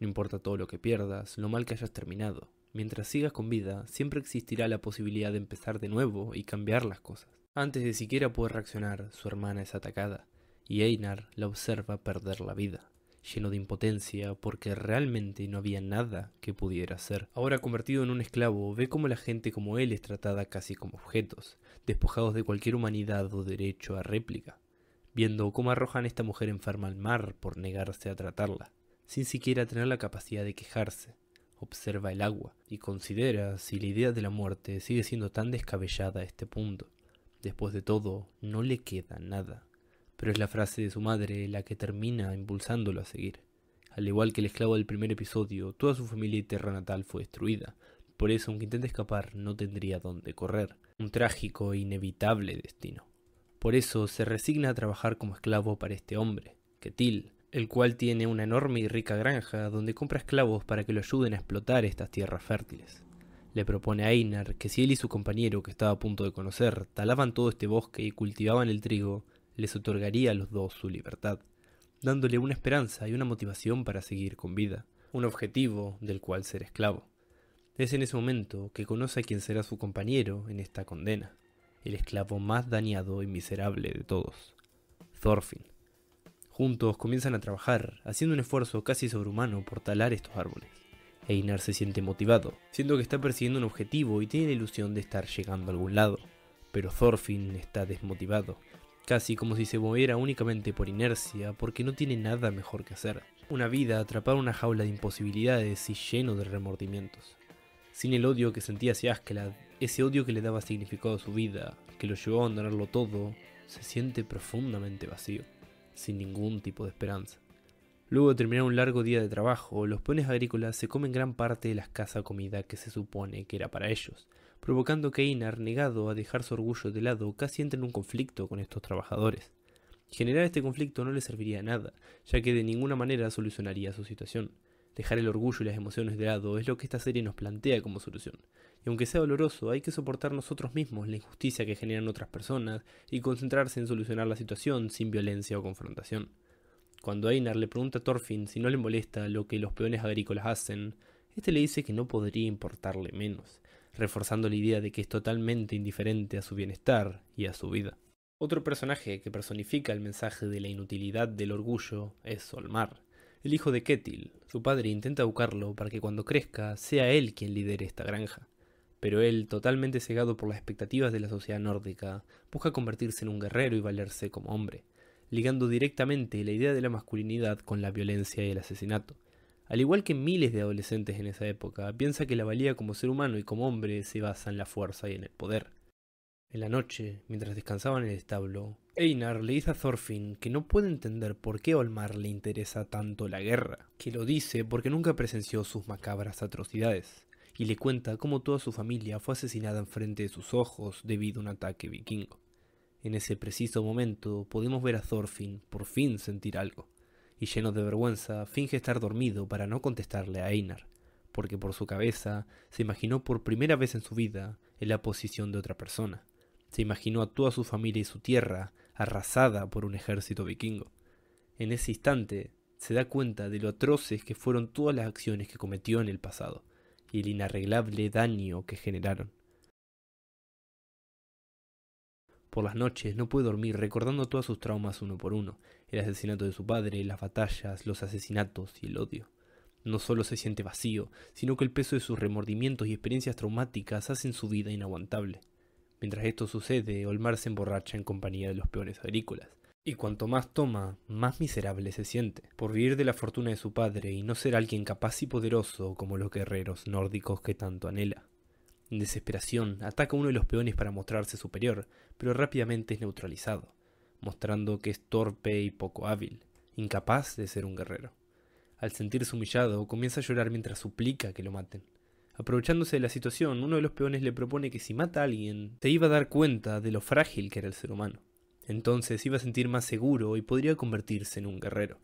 No importa todo lo que pierdas, lo mal que hayas terminado, Mientras sigas con vida, siempre existirá la posibilidad de empezar de nuevo y cambiar las cosas. Antes de siquiera poder reaccionar, su hermana es atacada, y Einar la observa perder la vida, lleno de impotencia porque realmente no había nada que pudiera hacer. Ahora convertido en un esclavo, ve cómo la gente como él es tratada casi como objetos, despojados de cualquier humanidad o derecho a réplica, viendo cómo arrojan a esta mujer enferma al mar por negarse a tratarla, sin siquiera tener la capacidad de quejarse observa el agua y considera si la idea de la muerte sigue siendo tan descabellada a este punto. Después de todo, no le queda nada. Pero es la frase de su madre la que termina impulsándolo a seguir. Al igual que el esclavo del primer episodio, toda su familia y tierra natal fue destruida. Por eso, aunque intente escapar, no tendría dónde correr. Un trágico e inevitable destino. Por eso se resigna a trabajar como esclavo para este hombre, Ketil, el cual tiene una enorme y rica granja donde compra esclavos para que lo ayuden a explotar estas tierras fértiles. Le propone a Einar que si él y su compañero que estaba a punto de conocer talaban todo este bosque y cultivaban el trigo, les otorgaría a los dos su libertad, dándole una esperanza y una motivación para seguir con vida, un objetivo del cual ser esclavo. Es en ese momento que conoce a quien será su compañero en esta condena, el esclavo más dañado y miserable de todos, Thorfinn Juntos comienzan a trabajar, haciendo un esfuerzo casi sobrehumano por talar estos árboles. Einar se siente motivado, siendo que está persiguiendo un objetivo y tiene la ilusión de estar llegando a algún lado. Pero Thorfinn está desmotivado, casi como si se moviera únicamente por inercia porque no tiene nada mejor que hacer. Una vida atrapada en una jaula de imposibilidades y lleno de remordimientos. Sin el odio que sentía hacia Askeladd, ese odio que le daba significado a su vida, que lo llevó a abandonarlo todo, se siente profundamente vacío sin ningún tipo de esperanza. Luego de terminar un largo día de trabajo, los peones agrícolas se comen gran parte de la escasa comida que se supone que era para ellos, provocando que Einar, negado a dejar su orgullo de lado, casi entre en un conflicto con estos trabajadores. Generar este conflicto no le serviría a nada, ya que de ninguna manera solucionaría su situación. Dejar el orgullo y las emociones de lado es lo que esta serie nos plantea como solución, y aunque sea doloroso, hay que soportar nosotros mismos la injusticia que generan otras personas y concentrarse en solucionar la situación sin violencia o confrontación. Cuando Einar le pregunta a Thorfinn si no le molesta lo que los peones agrícolas hacen, este le dice que no podría importarle menos, reforzando la idea de que es totalmente indiferente a su bienestar y a su vida. Otro personaje que personifica el mensaje de la inutilidad del orgullo es Solmar, el hijo de Ketil. Su padre intenta educarlo para que cuando crezca sea él quien lidere esta granja pero él, totalmente cegado por las expectativas de la sociedad nórdica, busca convertirse en un guerrero y valerse como hombre, ligando directamente la idea de la masculinidad con la violencia y el asesinato. Al igual que miles de adolescentes en esa época, piensa que la valía como ser humano y como hombre se basa en la fuerza y en el poder. En la noche, mientras descansaba en el establo, Einar le dice a Thorfinn que no puede entender por qué a Olmar le interesa tanto la guerra, que lo dice porque nunca presenció sus macabras atrocidades y le cuenta cómo toda su familia fue asesinada frente de sus ojos debido a un ataque vikingo. En ese preciso momento podemos ver a Thorfinn por fin sentir algo, y lleno de vergüenza finge estar dormido para no contestarle a Einar, porque por su cabeza se imaginó por primera vez en su vida en la posición de otra persona. Se imaginó a toda su familia y su tierra arrasada por un ejército vikingo. En ese instante se da cuenta de lo atroces que fueron todas las acciones que cometió en el pasado, y el inarreglable daño que generaron. Por las noches no puede dormir recordando todas sus traumas uno por uno, el asesinato de su padre, las batallas, los asesinatos y el odio. No solo se siente vacío, sino que el peso de sus remordimientos y experiencias traumáticas hacen su vida inaguantable. Mientras esto sucede, Olmar se emborracha en compañía de los peones agrícolas, y cuanto más toma, más miserable se siente, por vivir de la fortuna de su padre y no ser alguien capaz y poderoso como los guerreros nórdicos que tanto anhela. En desesperación, ataca a uno de los peones para mostrarse superior, pero rápidamente es neutralizado, mostrando que es torpe y poco hábil, incapaz de ser un guerrero. Al sentirse humillado, comienza a llorar mientras suplica que lo maten. Aprovechándose de la situación, uno de los peones le propone que si mata a alguien, se iba a dar cuenta de lo frágil que era el ser humano. Entonces iba a sentir más seguro y podría convertirse en un guerrero.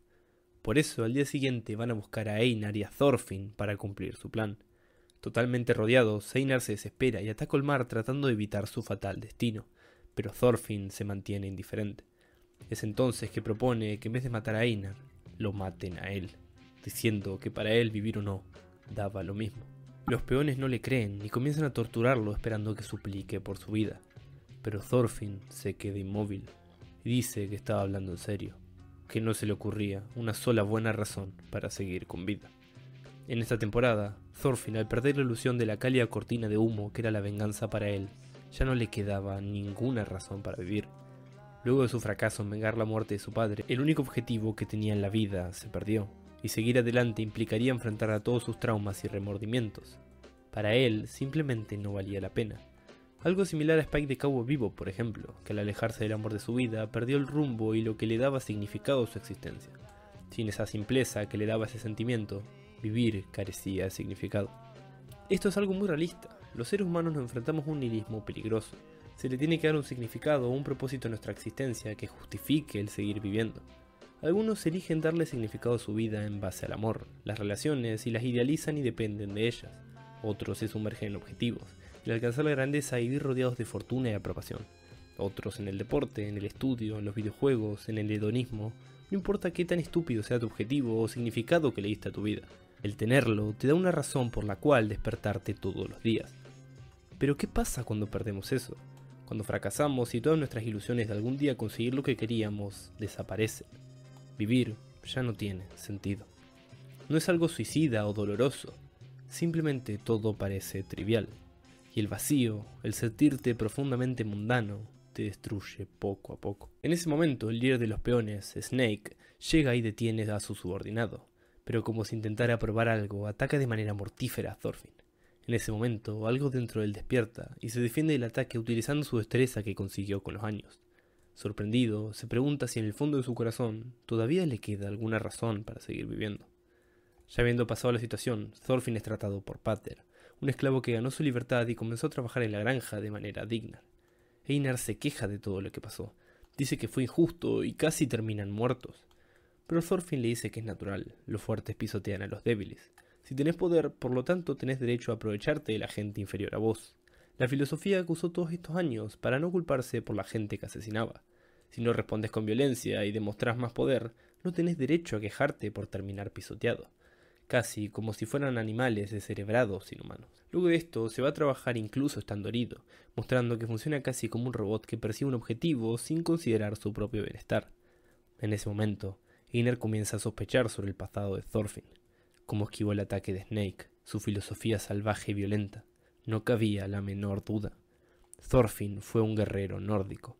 Por eso al día siguiente van a buscar a Einar y a Thorfinn para cumplir su plan. Totalmente rodeados, Einar se desespera y ataca el mar tratando de evitar su fatal destino, pero Thorfinn se mantiene indiferente. Es entonces que propone que en vez de matar a Einar, lo maten a él, diciendo que para él vivir o no daba lo mismo. Los peones no le creen y comienzan a torturarlo esperando que suplique por su vida pero Thorfinn se queda inmóvil y dice que estaba hablando en serio, que no se le ocurría una sola buena razón para seguir con vida. En esta temporada, Thorfinn, al perder la ilusión de la cálida cortina de humo que era la venganza para él, ya no le quedaba ninguna razón para vivir. Luego de su fracaso en vengar la muerte de su padre, el único objetivo que tenía en la vida se perdió, y seguir adelante implicaría enfrentar a todos sus traumas y remordimientos. Para él simplemente no valía la pena. Algo similar a Spike de Cabo Vivo, por ejemplo, que al alejarse del amor de su vida perdió el rumbo y lo que le daba significado a su existencia. Sin esa simpleza que le daba ese sentimiento, vivir carecía de significado. Esto es algo muy realista. Los seres humanos nos enfrentamos a un nihilismo peligroso. Se le tiene que dar un significado o un propósito a nuestra existencia que justifique el seguir viviendo. Algunos eligen darle significado a su vida en base al amor, las relaciones y las idealizan y dependen de ellas. Otros se sumergen en objetivos, y alcanzar la grandeza y vivir rodeados de fortuna y aprobación. Otros en el deporte, en el estudio, en los videojuegos, en el hedonismo, no importa qué tan estúpido sea tu objetivo o significado que le diste a tu vida. El tenerlo te da una razón por la cual despertarte todos los días. Pero ¿qué pasa cuando perdemos eso? Cuando fracasamos y todas nuestras ilusiones de algún día conseguir lo que queríamos desaparecen. Vivir ya no tiene sentido. No es algo suicida o doloroso, simplemente todo parece trivial y el vacío, el sentirte profundamente mundano, te destruye poco a poco. En ese momento, el líder de los peones, Snake, llega y detiene a su subordinado, pero como si intentara probar algo, ataca de manera mortífera a Thorfinn. En ese momento, algo dentro de él despierta y se defiende del ataque utilizando su destreza que consiguió con los años. Sorprendido, se pregunta si en el fondo de su corazón todavía le queda alguna razón para seguir viviendo. Ya habiendo pasado la situación, Thorfinn es tratado por Pater, un esclavo que ganó su libertad y comenzó a trabajar en la granja de manera digna. Einar se queja de todo lo que pasó, dice que fue injusto y casi terminan muertos. Pero Thorfinn le dice que es natural, los fuertes pisotean a los débiles. Si tenés poder, por lo tanto tenés derecho a aprovecharte de la gente inferior a vos. La filosofía acusó usó todos estos años para no culparse por la gente que asesinaba. Si no respondes con violencia y demostrás más poder, no tenés derecho a quejarte por terminar pisoteado casi como si fueran animales descerebrados sin humanos. Luego de esto, se va a trabajar incluso estando herido, mostrando que funciona casi como un robot que persigue un objetivo sin considerar su propio bienestar. En ese momento, Inner comienza a sospechar sobre el pasado de Thorfinn, cómo esquivó el ataque de Snake, su filosofía salvaje y violenta. No cabía la menor duda. Thorfinn fue un guerrero nórdico.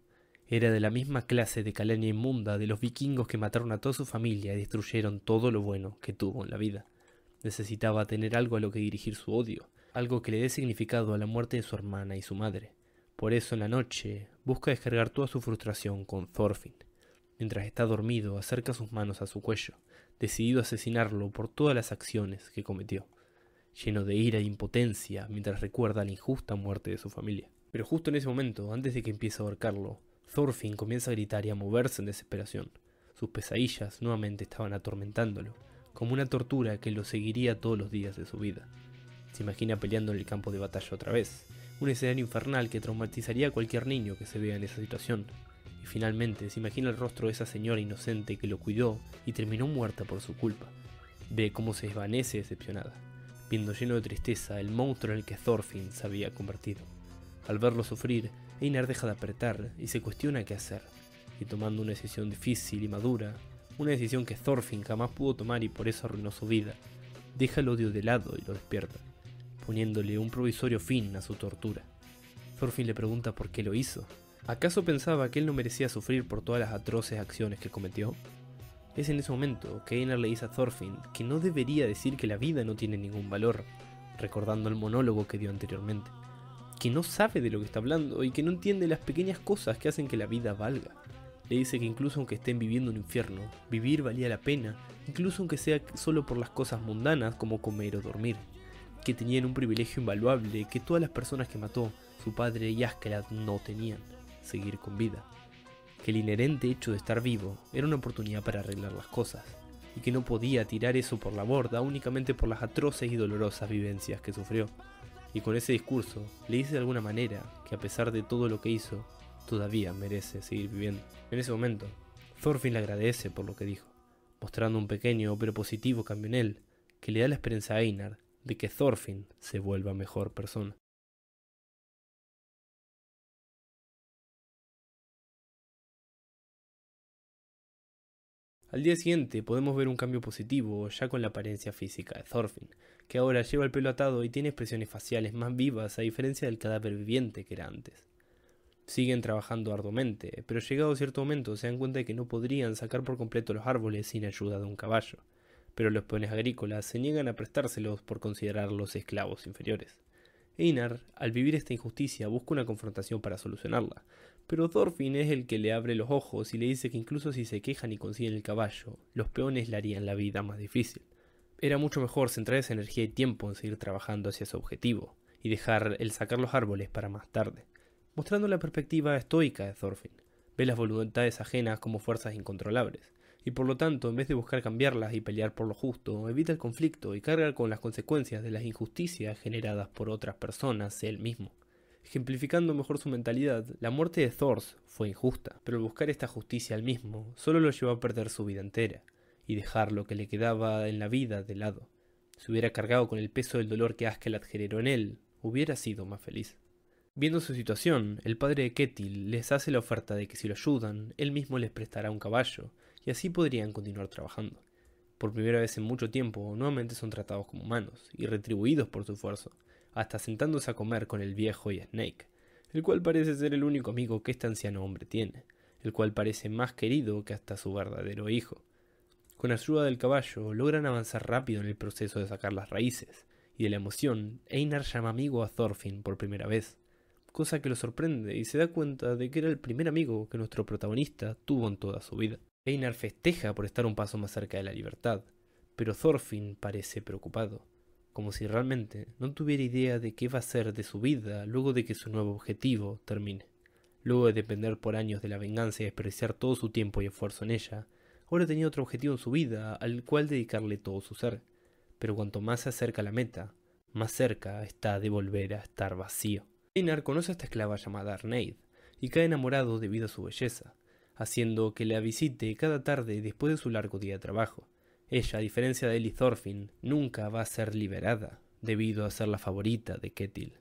Era de la misma clase de calaña inmunda de los vikingos que mataron a toda su familia y destruyeron todo lo bueno que tuvo en la vida. Necesitaba tener algo a lo que dirigir su odio, algo que le dé significado a la muerte de su hermana y su madre. Por eso en la noche busca descargar toda su frustración con Thorfinn. Mientras está dormido, acerca sus manos a su cuello, decidido a asesinarlo por todas las acciones que cometió, lleno de ira e impotencia mientras recuerda la injusta muerte de su familia. Pero justo en ese momento, antes de que empiece a ahorcarlo, Thorfinn comienza a gritar y a moverse en desesperación. Sus pesadillas nuevamente estaban atormentándolo como una tortura que lo seguiría todos los días de su vida. Se imagina peleando en el campo de batalla otra vez, un escenario infernal que traumatizaría a cualquier niño que se vea en esa situación. Y finalmente se imagina el rostro de esa señora inocente que lo cuidó y terminó muerta por su culpa. Ve cómo se desvanece decepcionada, viendo lleno de tristeza el monstruo en el que Thorfinn se había convertido. Al verlo sufrir, Einar deja de apretar y se cuestiona qué hacer, y tomando una decisión difícil y madura, una decisión que Thorfinn jamás pudo tomar y por eso arruinó su vida. Deja el odio de lado y lo despierta, poniéndole un provisorio fin a su tortura. Thorfinn le pregunta por qué lo hizo. ¿Acaso pensaba que él no merecía sufrir por todas las atroces acciones que cometió? Es en ese momento que Einar le dice a Thorfinn que no debería decir que la vida no tiene ningún valor, recordando el monólogo que dio anteriormente, que no sabe de lo que está hablando y que no entiende las pequeñas cosas que hacen que la vida valga. Le dice que incluso aunque estén viviendo un infierno, vivir valía la pena, incluso aunque sea solo por las cosas mundanas como comer o dormir. Que tenían un privilegio invaluable que todas las personas que mató, su padre y Askeladd no tenían, seguir con vida. Que el inherente hecho de estar vivo era una oportunidad para arreglar las cosas, y que no podía tirar eso por la borda únicamente por las atroces y dolorosas vivencias que sufrió. Y con ese discurso le dice de alguna manera que a pesar de todo lo que hizo, todavía merece seguir viviendo. En ese momento, Thorfinn le agradece por lo que dijo, mostrando un pequeño pero positivo cambio en él que le da la esperanza a Einar de que Thorfinn se vuelva mejor persona. Al día siguiente podemos ver un cambio positivo ya con la apariencia física de Thorfinn, que ahora lleva el pelo atado y tiene expresiones faciales más vivas a diferencia del cadáver viviente que era antes siguen trabajando arduamente, pero llegado a cierto momento se dan cuenta de que no podrían sacar por completo los árboles sin ayuda de un caballo, pero los peones agrícolas se niegan a prestárselos por considerarlos esclavos inferiores. Einar, al vivir esta injusticia, busca una confrontación para solucionarla, pero Thorfinn es el que le abre los ojos y le dice que incluso si se quejan y consiguen el caballo, los peones le harían la vida más difícil. Era mucho mejor centrar esa energía y tiempo en seguir trabajando hacia su objetivo, y dejar el sacar los árboles para más tarde mostrando la perspectiva estoica de Thorfinn. Ve las voluntades ajenas como fuerzas incontrolables, y por lo tanto, en vez de buscar cambiarlas y pelear por lo justo, evita el conflicto y carga con las consecuencias de las injusticias generadas por otras personas él mismo. Ejemplificando mejor su mentalidad, la muerte de Thors fue injusta, pero buscar esta justicia al mismo solo lo llevó a perder su vida entera y dejar lo que le quedaba en la vida de lado. Si hubiera cargado con el peso del dolor que Askeladd generó en él, hubiera sido más feliz. Viendo su situación, el padre de Ketil les hace la oferta de que si lo ayudan, él mismo les prestará un caballo, y así podrían continuar trabajando. Por primera vez en mucho tiempo, nuevamente son tratados como humanos, y retribuidos por su esfuerzo, hasta sentándose a comer con el viejo y Snake, el cual parece ser el único amigo que este anciano hombre tiene, el cual parece más querido que hasta su verdadero hijo. Con ayuda del caballo, logran avanzar rápido en el proceso de sacar las raíces, y de la emoción, Einar llama amigo a Thorfinn por primera vez, cosa que lo sorprende y se da cuenta de que era el primer amigo que nuestro protagonista tuvo en toda su vida. Einar festeja por estar un paso más cerca de la libertad, pero Thorfinn parece preocupado, como si realmente no tuviera idea de qué va a ser de su vida luego de que su nuevo objetivo termine. Luego de depender por años de la venganza y despreciar todo su tiempo y esfuerzo en ella, ahora tenía otro objetivo en su vida al cual dedicarle todo su ser. Pero cuanto más se acerca a la meta, más cerca está de volver a estar vacío. Einar conoce a esta esclava llamada Arneid y cae enamorado debido a su belleza, haciendo que la visite cada tarde después de su largo día de trabajo. Ella, a diferencia de Thorfinn, nunca va a ser liberada, debido a ser la favorita de Ketil.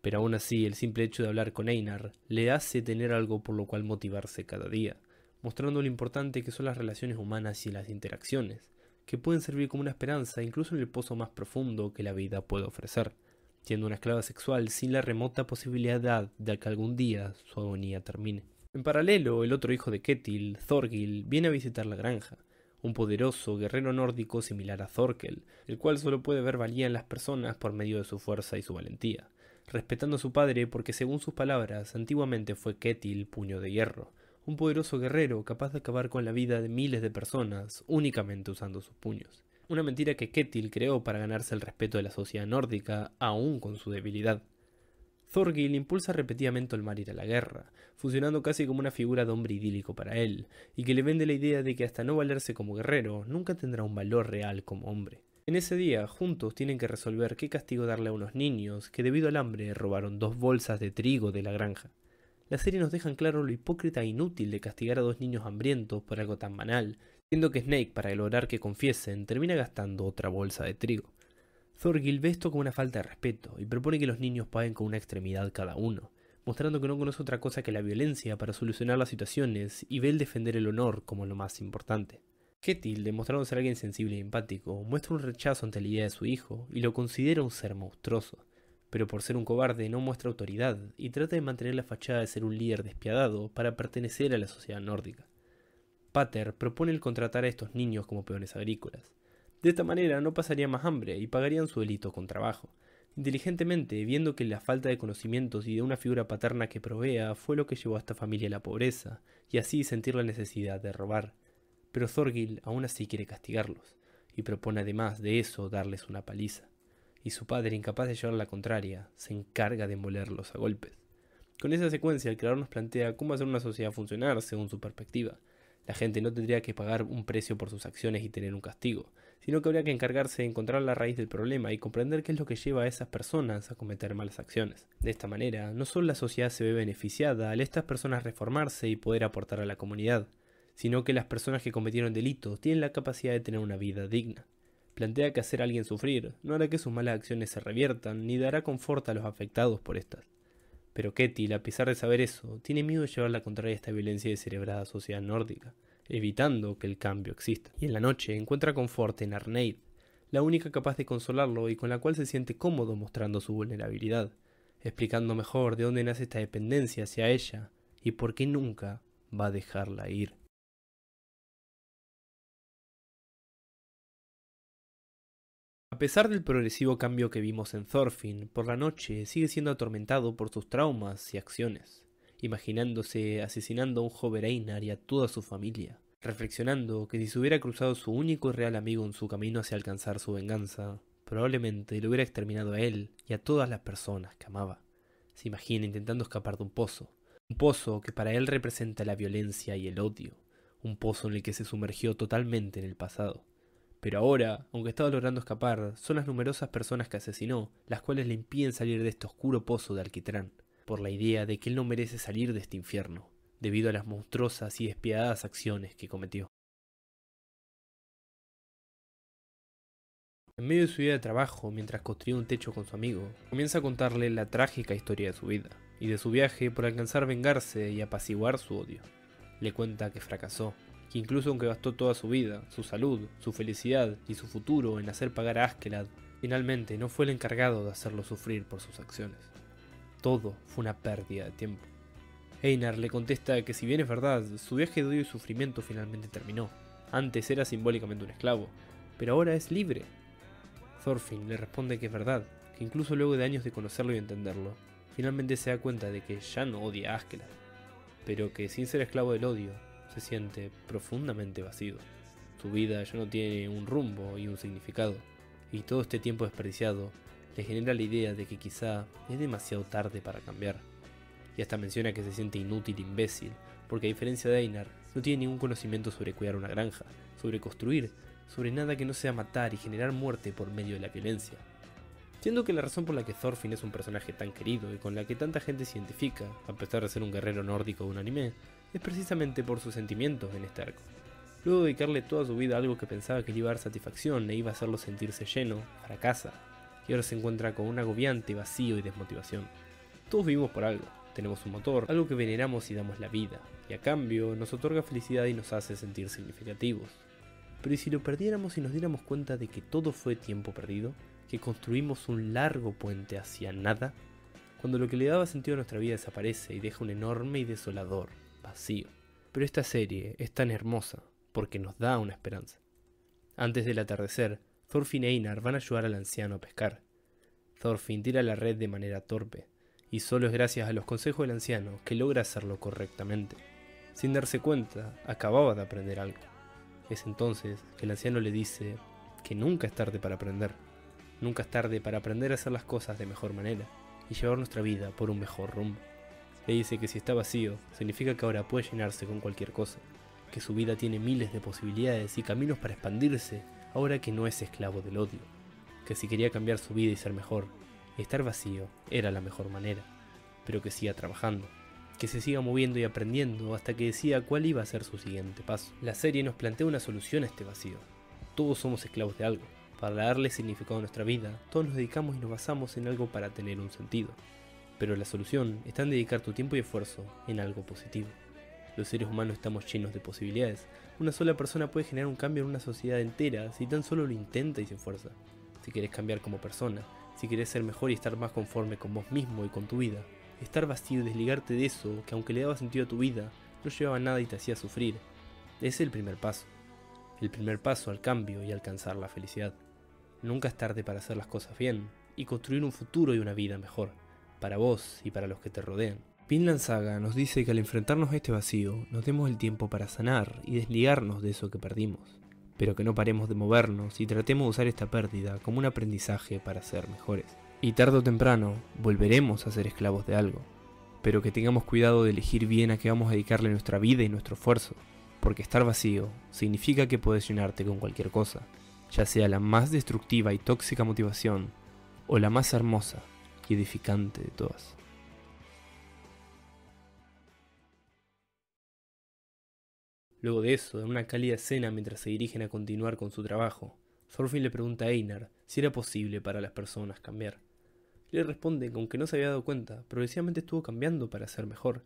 Pero aún así, el simple hecho de hablar con Einar le hace tener algo por lo cual motivarse cada día, mostrando lo importante que son las relaciones humanas y las interacciones, que pueden servir como una esperanza incluso en el pozo más profundo que la vida puede ofrecer siendo una esclava sexual sin la remota posibilidad de que algún día su agonía termine. En paralelo, el otro hijo de Ketil, Thorgil, viene a visitar la granja, un poderoso guerrero nórdico similar a Thorkel, el cual solo puede ver valía en las personas por medio de su fuerza y su valentía, respetando a su padre porque según sus palabras, antiguamente fue Ketil puño de hierro, un poderoso guerrero capaz de acabar con la vida de miles de personas únicamente usando sus puños una mentira que Ketil creó para ganarse el respeto de la sociedad nórdica, aún con su debilidad. Thorgil impulsa repetidamente al mar ir a la guerra, funcionando casi como una figura de hombre idílico para él, y que le vende la idea de que hasta no valerse como guerrero, nunca tendrá un valor real como hombre. En ese día, juntos tienen que resolver qué castigo darle a unos niños que debido al hambre robaron dos bolsas de trigo de la granja. La serie nos deja en claro lo hipócrita e inútil de castigar a dos niños hambrientos por algo tan banal, siendo que Snake, para lograr que confiesen, termina gastando otra bolsa de trigo. Thorgil ve esto como una falta de respeto y propone que los niños paguen con una extremidad cada uno, mostrando que no conoce otra cosa que la violencia para solucionar las situaciones y ve el defender el honor como lo más importante. Ketil, demostrando ser alguien sensible y empático, muestra un rechazo ante la idea de su hijo y lo considera un ser monstruoso, pero por ser un cobarde no muestra autoridad y trata de mantener la fachada de ser un líder despiadado para pertenecer a la sociedad nórdica. Pater propone el contratar a estos niños como peones agrícolas. De esta manera no pasaría más hambre y pagarían su delito con trabajo. Inteligentemente, viendo que la falta de conocimientos y de una figura paterna que provea fue lo que llevó a esta familia a la pobreza, y así sentir la necesidad de robar. Pero Thorgil aún así quiere castigarlos, y propone además de eso darles una paliza. Y su padre, incapaz de llevar la contraria, se encarga de molerlos a golpes. Con esa secuencia, el creador nos plantea cómo hacer una sociedad funcionar según su perspectiva, la gente no tendría que pagar un precio por sus acciones y tener un castigo, sino que habría que encargarse de encontrar la raíz del problema y comprender qué es lo que lleva a esas personas a cometer malas acciones. De esta manera, no solo la sociedad se ve beneficiada al estas personas reformarse y poder aportar a la comunidad, sino que las personas que cometieron delitos tienen la capacidad de tener una vida digna. Plantea que hacer a alguien sufrir no hará que sus malas acciones se reviertan ni dará confort a los afectados por estas. Pero Ketty, a pesar de saber eso, tiene miedo de llevarla la contraria a esta violencia cerebrada sociedad nórdica, evitando que el cambio exista. Y en la noche encuentra confort en Arneid, la única capaz de consolarlo y con la cual se siente cómodo mostrando su vulnerabilidad, explicando mejor de dónde nace esta dependencia hacia ella y por qué nunca va a dejarla ir. A pesar del progresivo cambio que vimos en Thorfinn, por la noche sigue siendo atormentado por sus traumas y acciones, imaginándose asesinando a un joven Einar y a toda su familia, reflexionando que si se hubiera cruzado su único y real amigo en su camino hacia alcanzar su venganza, probablemente lo hubiera exterminado a él y a todas las personas que amaba. Se imagina intentando escapar de un pozo, un pozo que para él representa la violencia y el odio, un pozo en el que se sumergió totalmente en el pasado. Pero ahora, aunque estaba logrando escapar, son las numerosas personas que asesinó las cuales le impiden salir de este oscuro pozo de alquitrán, por la idea de que él no merece salir de este infierno, debido a las monstruosas y despiadadas acciones que cometió. En medio de su vida de trabajo, mientras construía un techo con su amigo, comienza a contarle la trágica historia de su vida y de su viaje por alcanzar vengarse y apaciguar su odio. Le cuenta que fracasó, que incluso aunque gastó toda su vida, su salud, su felicidad y su futuro en hacer pagar a Askeladd, finalmente no fue el encargado de hacerlo sufrir por sus acciones. Todo fue una pérdida de tiempo. Einar le contesta que si bien es verdad, su viaje de odio y sufrimiento finalmente terminó. Antes era simbólicamente un esclavo, pero ahora es libre. Thorfinn le responde que es verdad, que incluso luego de años de conocerlo y entenderlo, finalmente se da cuenta de que ya no odia a Askeladd, pero que sin ser esclavo del odio, se siente profundamente vacío. Su vida ya no tiene un rumbo y un significado, y todo este tiempo desperdiciado le genera la idea de que quizá es demasiado tarde para cambiar. Y hasta menciona que se siente inútil, e imbécil, porque a diferencia de Einar, no tiene ningún conocimiento sobre cuidar una granja, sobre construir, sobre nada que no sea matar y generar muerte por medio de la violencia. Siendo que la razón por la que Thorfinn es un personaje tan querido y con la que tanta gente se identifica, a pesar de ser un guerrero nórdico de un anime, es precisamente por sus sentimientos en este arco. Luego dedicarle toda su vida a algo que pensaba que le iba a dar satisfacción e iba a hacerlo sentirse lleno, fracasa, y ahora se encuentra con un agobiante vacío y desmotivación. Todos vivimos por algo, tenemos un motor, algo que veneramos y damos la vida, y a cambio nos otorga felicidad y nos hace sentir significativos. Pero ¿y si lo perdiéramos y nos diéramos cuenta de que todo fue tiempo perdido? ¿Que construimos un largo puente hacia nada? Cuando lo que le daba sentido a nuestra vida desaparece y deja un enorme y desolador vacío. Pero esta serie es tan hermosa porque nos da una esperanza. Antes del atardecer, Thorfinn e Einar van a ayudar al anciano a pescar. Thorfinn tira la red de manera torpe, y solo es gracias a los consejos del anciano que logra hacerlo correctamente. Sin darse cuenta, acababa de aprender algo. Es entonces que el anciano le dice que nunca es tarde para aprender. Nunca es tarde para aprender a hacer las cosas de mejor manera y llevar nuestra vida por un mejor rumbo le dice que si está vacío, significa que ahora puede llenarse con cualquier cosa, que su vida tiene miles de posibilidades y caminos para expandirse ahora que no es esclavo del odio, que si quería cambiar su vida y ser mejor, estar vacío era la mejor manera, pero que siga trabajando, que se siga moviendo y aprendiendo hasta que decida cuál iba a ser su siguiente paso. La serie nos plantea una solución a este vacío. Todos somos esclavos de algo. Para darle significado a nuestra vida, todos nos dedicamos y nos basamos en algo para tener un sentido. Pero la solución está en dedicar tu tiempo y esfuerzo en algo positivo. Los seres humanos estamos llenos de posibilidades. Una sola persona puede generar un cambio en una sociedad entera si tan solo lo intenta y se esfuerza. Si quieres cambiar como persona, si quieres ser mejor y estar más conforme con vos mismo y con tu vida, estar vacío y desligarte de eso que aunque le daba sentido a tu vida, no llevaba nada y te hacía sufrir, es el primer paso. El primer paso al cambio y alcanzar la felicidad. Nunca es tarde para hacer las cosas bien y construir un futuro y una vida mejor para vos y para los que te rodean. Finland Saga nos dice que al enfrentarnos a este vacío, nos demos el tiempo para sanar y desligarnos de eso que perdimos, pero que no paremos de movernos y tratemos de usar esta pérdida como un aprendizaje para ser mejores. Y tarde o temprano, volveremos a ser esclavos de algo, pero que tengamos cuidado de elegir bien a qué vamos a dedicarle nuestra vida y nuestro esfuerzo, porque estar vacío significa que puedes llenarte con cualquier cosa, ya sea la más destructiva y tóxica motivación, o la más hermosa edificante de todas. Luego de eso, en una cálida cena mientras se dirigen a continuar con su trabajo, Thorfinn le pregunta a Einar si era posible para las personas cambiar. Le responde que no se había dado cuenta, progresivamente estuvo cambiando para ser mejor,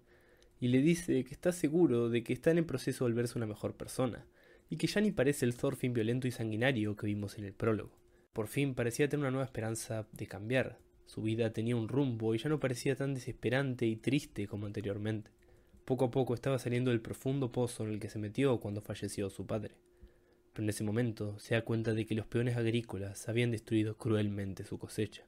y le dice que está seguro de que está en el proceso de volverse una mejor persona, y que ya ni parece el Thorfinn violento y sanguinario que vimos en el prólogo. Por fin parecía tener una nueva esperanza de cambiar, su vida tenía un rumbo y ya no parecía tan desesperante y triste como anteriormente. Poco a poco estaba saliendo del profundo pozo en el que se metió cuando falleció su padre. Pero en ese momento se da cuenta de que los peones agrícolas habían destruido cruelmente su cosecha.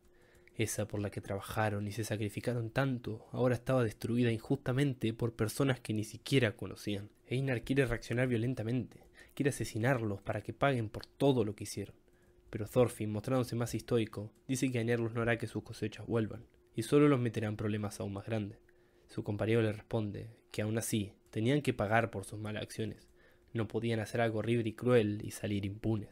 Esa por la que trabajaron y se sacrificaron tanto, ahora estaba destruida injustamente por personas que ni siquiera conocían. Einar quiere reaccionar violentamente, quiere asesinarlos para que paguen por todo lo que hicieron pero Thorfinn, mostrándose más histórico, dice que Nerlus no hará que sus cosechas vuelvan, y solo los meterá en problemas aún más grandes. Su compañero le responde que aún así tenían que pagar por sus malas acciones, no podían hacer algo horrible y cruel y salir impunes.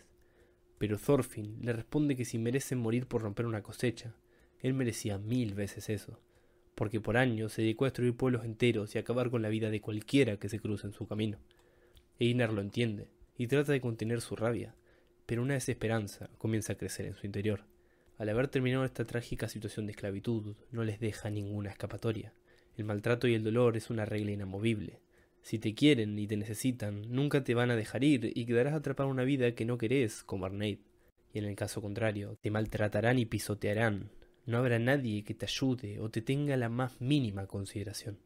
Pero Thorfinn le responde que si merecen morir por romper una cosecha, él merecía mil veces eso, porque por años se dedicó a destruir pueblos enteros y acabar con la vida de cualquiera que se cruce en su camino. Einar lo entiende y trata de contener su rabia, pero una desesperanza comienza a crecer en su interior. Al haber terminado esta trágica situación de esclavitud, no les deja ninguna escapatoria. El maltrato y el dolor es una regla inamovible. Si te quieren y te necesitan, nunca te van a dejar ir y quedarás atrapado en una vida que no querés, como Arneid. Y en el caso contrario, te maltratarán y pisotearán. No habrá nadie que te ayude o te tenga la más mínima consideración.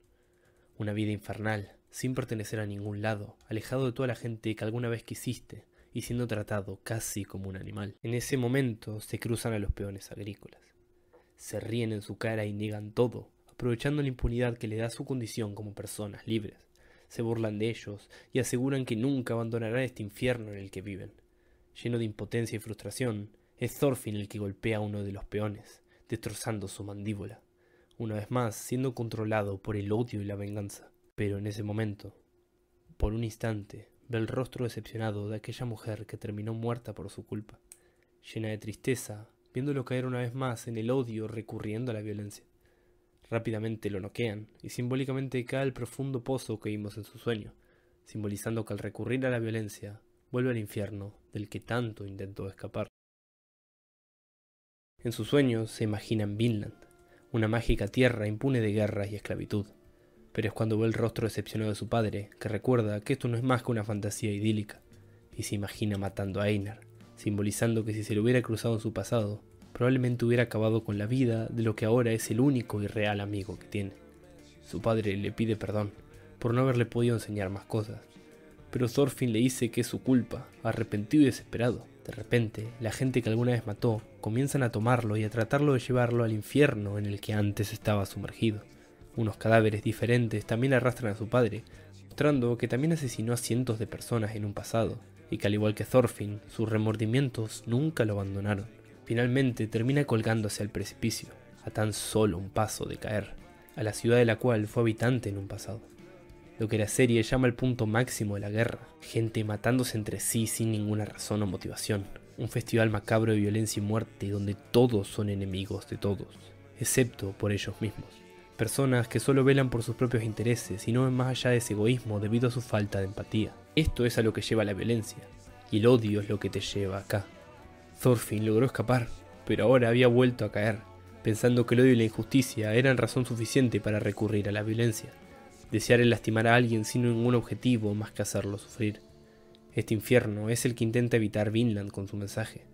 Una vida infernal, sin pertenecer a ningún lado, alejado de toda la gente que alguna vez quisiste, y siendo tratado casi como un animal. En ese momento se cruzan a los peones agrícolas. Se ríen en su cara y niegan todo, aprovechando la impunidad que le da su condición como personas libres. Se burlan de ellos y aseguran que nunca abandonarán este infierno en el que viven. Lleno de impotencia y frustración, es Thorfinn el que golpea a uno de los peones, destrozando su mandíbula, una vez más siendo controlado por el odio y la venganza. Pero en ese momento, por un instante, Ve el rostro decepcionado de aquella mujer que terminó muerta por su culpa, llena de tristeza, viéndolo caer una vez más en el odio recurriendo a la violencia. Rápidamente lo noquean y simbólicamente cae al profundo pozo que vimos en su sueño, simbolizando que al recurrir a la violencia vuelve al infierno del que tanto intentó escapar. En su sueño se imagina en Vinland, una mágica tierra impune de guerras y esclavitud, pero es cuando ve el rostro decepcionado de su padre que recuerda que esto no es más que una fantasía idílica, y se imagina matando a Einar, simbolizando que si se le hubiera cruzado en su pasado, probablemente hubiera acabado con la vida de lo que ahora es el único y real amigo que tiene. Su padre le pide perdón por no haberle podido enseñar más cosas, pero Thorfinn le dice que es su culpa, arrepentido y desesperado. De repente, la gente que alguna vez mató comienzan a tomarlo y a tratarlo de llevarlo al infierno en el que antes estaba sumergido. Unos cadáveres diferentes también arrastran a su padre, mostrando que también asesinó a cientos de personas en un pasado, y que al igual que Thorfinn, sus remordimientos nunca lo abandonaron. Finalmente termina colgándose al precipicio, a tan solo un paso de caer, a la ciudad de la cual fue habitante en un pasado. Lo que la serie llama el punto máximo de la guerra, gente matándose entre sí sin ninguna razón o motivación, un festival macabro de violencia y muerte donde todos son enemigos de todos, excepto por ellos mismos personas que solo velan por sus propios intereses y no más allá de ese egoísmo debido a su falta de empatía. Esto es a lo que lleva la violencia, y el odio es lo que te lleva acá. Thorfinn logró escapar, pero ahora había vuelto a caer, pensando que el odio y la injusticia eran razón suficiente para recurrir a la violencia, desear el lastimar a alguien sin ningún objetivo más que hacerlo sufrir. Este infierno es el que intenta evitar Vinland con su mensaje.